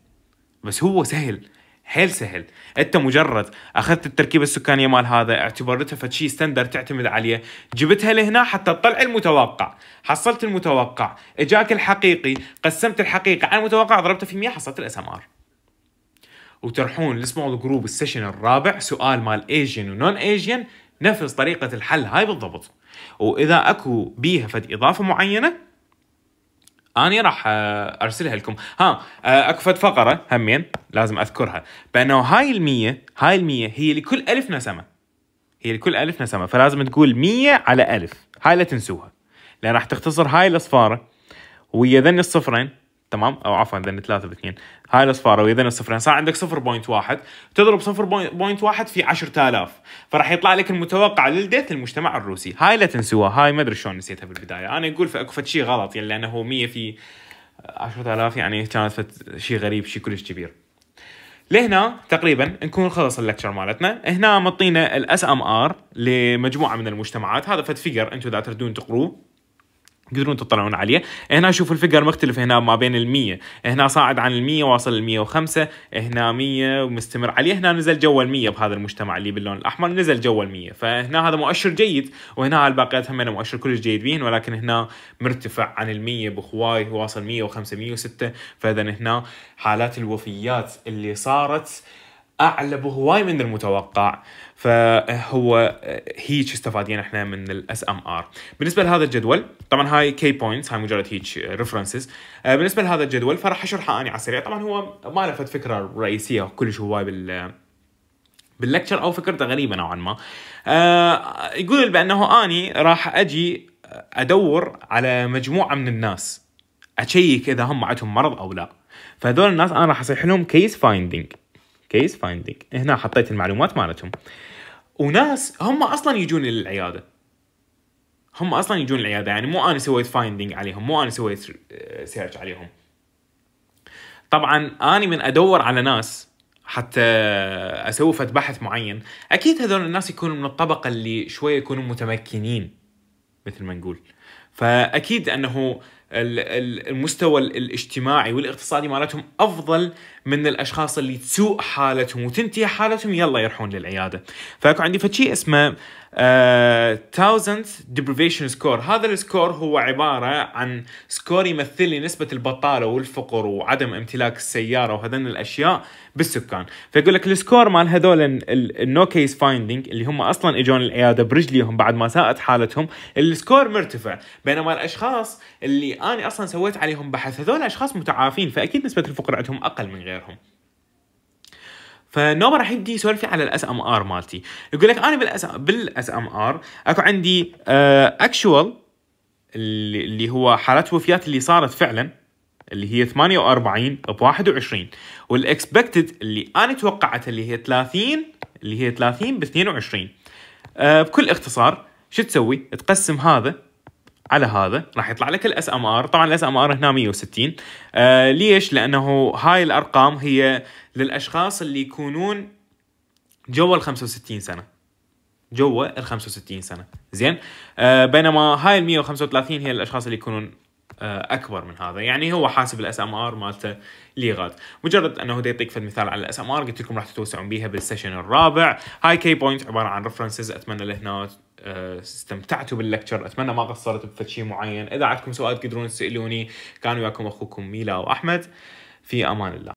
بس هو سهل حيل سهل انت مجرد اخذت التركيبه السكانيه مال هذا اعتبرتها فشي ستاندر تعتمد عليه جبتها لهنا حتى تطلع المتوقع حصلت المتوقع اجاك الحقيقي قسمت الحقيقه على المتوقع ضربته في 100 حصلت الاس ام ار وترحون السمول جروب السيشن الرابع سؤال مال ايجين ونون ايجين نفس طريقه الحل هاي بالضبط واذا اكو بيها فد اضافه معينه انا راح آه، ارسلها لكم ها آه، اكفت فقره همين لازم اذكرها بانه هاي المية هاي المية هي لكل الف نسمه هي لكل الف نسمه فلازم تقول مية على الف هاي لا تنسوها لان راح تختصر هاي الاصفاره ويا ذن الصفرين تمام او عفوا اذا 3 ب 2 هاي الصفاره واذا الصفرين صار عندك 0.1 تضرب 0.1 في 10000 فراح يطلع لك المتوقع للديث المجتمع الروسي هاي لا تنسوها هاي ما ادري شلون نسيتها بالبدايه انا اقول فاكو شيء غلط يعني لانه هو 100 في 10000 يعني كانت شيء غريب شيء كلش كبير لهنا تقريبا نكون خلص اللكتشر مالتنا هنا مطينا الاس ام ار لمجموعه من المجتمعات هذا فد فيجر انتم اذا تردون تقروه تقدرون تطلعون عليه هنا شوفوا الفقر مختلف هنا ما بين المية هنا صاعد عن المية واصل المية وخمسة هنا مية ومستمر عليه هنا نزل جوا المية بهذا المجتمع اللي باللون الأحمر نزل جوا المية فهنا هذا مؤشر جيد وهنا الباقيات هم مؤشر كلش جيد بين ولكن هنا مرتفع عن المية بخواي واصل مية وخمسة مية وستة فإذا هنا حالات الوفيات اللي صارت أعلى بهواي من المتوقع فهو هيك استفادين احنا من الاس ام ار بالنسبه لهذا الجدول طبعا هاي كي بوينتس هاي مجرد هيك ريفرنسز آه، بالنسبه لهذا الجدول فراح اشرحه اني على السريع طبعا هو ما لفت فكره رئيسيه كلش هواي بال باللكتشر او فكرته غريبه نوعا ما آه، يقول بانه اني راح اجي ادور على مجموعه من الناس اشيك اذا هم عندهم مرض او لا فهذول الناس انا راح اصيح لهم كيس فايندينج كيس فايندينج هنا حطيت المعلومات مالتهم وناس هم اصلا يجون للعياده هم اصلا يجون العياده يعني مو انا سويت فايندينج عليهم مو انا سويت سيرش آه، عليهم طبعا اني من ادور على ناس حتى اسوي فد بحث معين اكيد هذول الناس يكونوا من الطبقه اللي شويه يكونوا متمكنين مثل ما نقول فاكيد انه المستوى الاجتماعي والاقتصادي مالتهم افضل من الاشخاص اللي تسوء حالتهم وتنتهي حالتهم يلا يروحون للعياده فاكو عندي فشي اسمه 1000 ديبريفيشن سكور هذا السكور هو عباره عن سكور يمثل لي نسبه البطاله والفقر وعدم امتلاك السياره وهذن الاشياء بالسكان فيقول لك السكور مال هذول النو كيس فايندينج اللي هم اصلا اجون العياده برجليهم بعد ما ساءت حالتهم السكور مرتفع بينما الاشخاص اللي انا اصلا سويت عليهم بحث هذول اشخاص متعافين فاكيد نسبه الفقر عندهم اقل من غيرهم غيرهم فنوما راح يبدي يسولفي على الاس ام ار مالتي يقول لك انا بالاس بالاس ام ار اكو عندي اكشوال آه، اللي هو حالات وفيات اللي صارت فعلا اللي هي 48 ب 21 والاكسبكتد اللي انا توقعتها اللي هي 30 اللي هي 30 ب 22 بكل اختصار شو تسوي؟ تقسم هذا على هذا راح يطلع لك الاس ام ار طبعا الاس ام ار هنا 160 آه ليش لانه هاي الارقام هي للاشخاص اللي يكونون جوا ال 65 سنه جوا ال 65 سنه زين آه بينما هاي ال 135 هي الاشخاص اللي يكونون آه، اكبر من هذا يعني هو حاسب الاس ام ار مالته ليغات مجرد انه دا يعطيك مثال على الاس ام ار قلت لكم راح تتوسعون بيها بالسيشن الرابع هاي كي بوينت عباره عن ريفرنسز اتمنى لهنا استمتعتوا باللكتشر اتمنى ما قصرت بفد معين اذا عندكم سؤال تقدرون تسالوني كان وياكم اخوكم ميلا واحمد في امان الله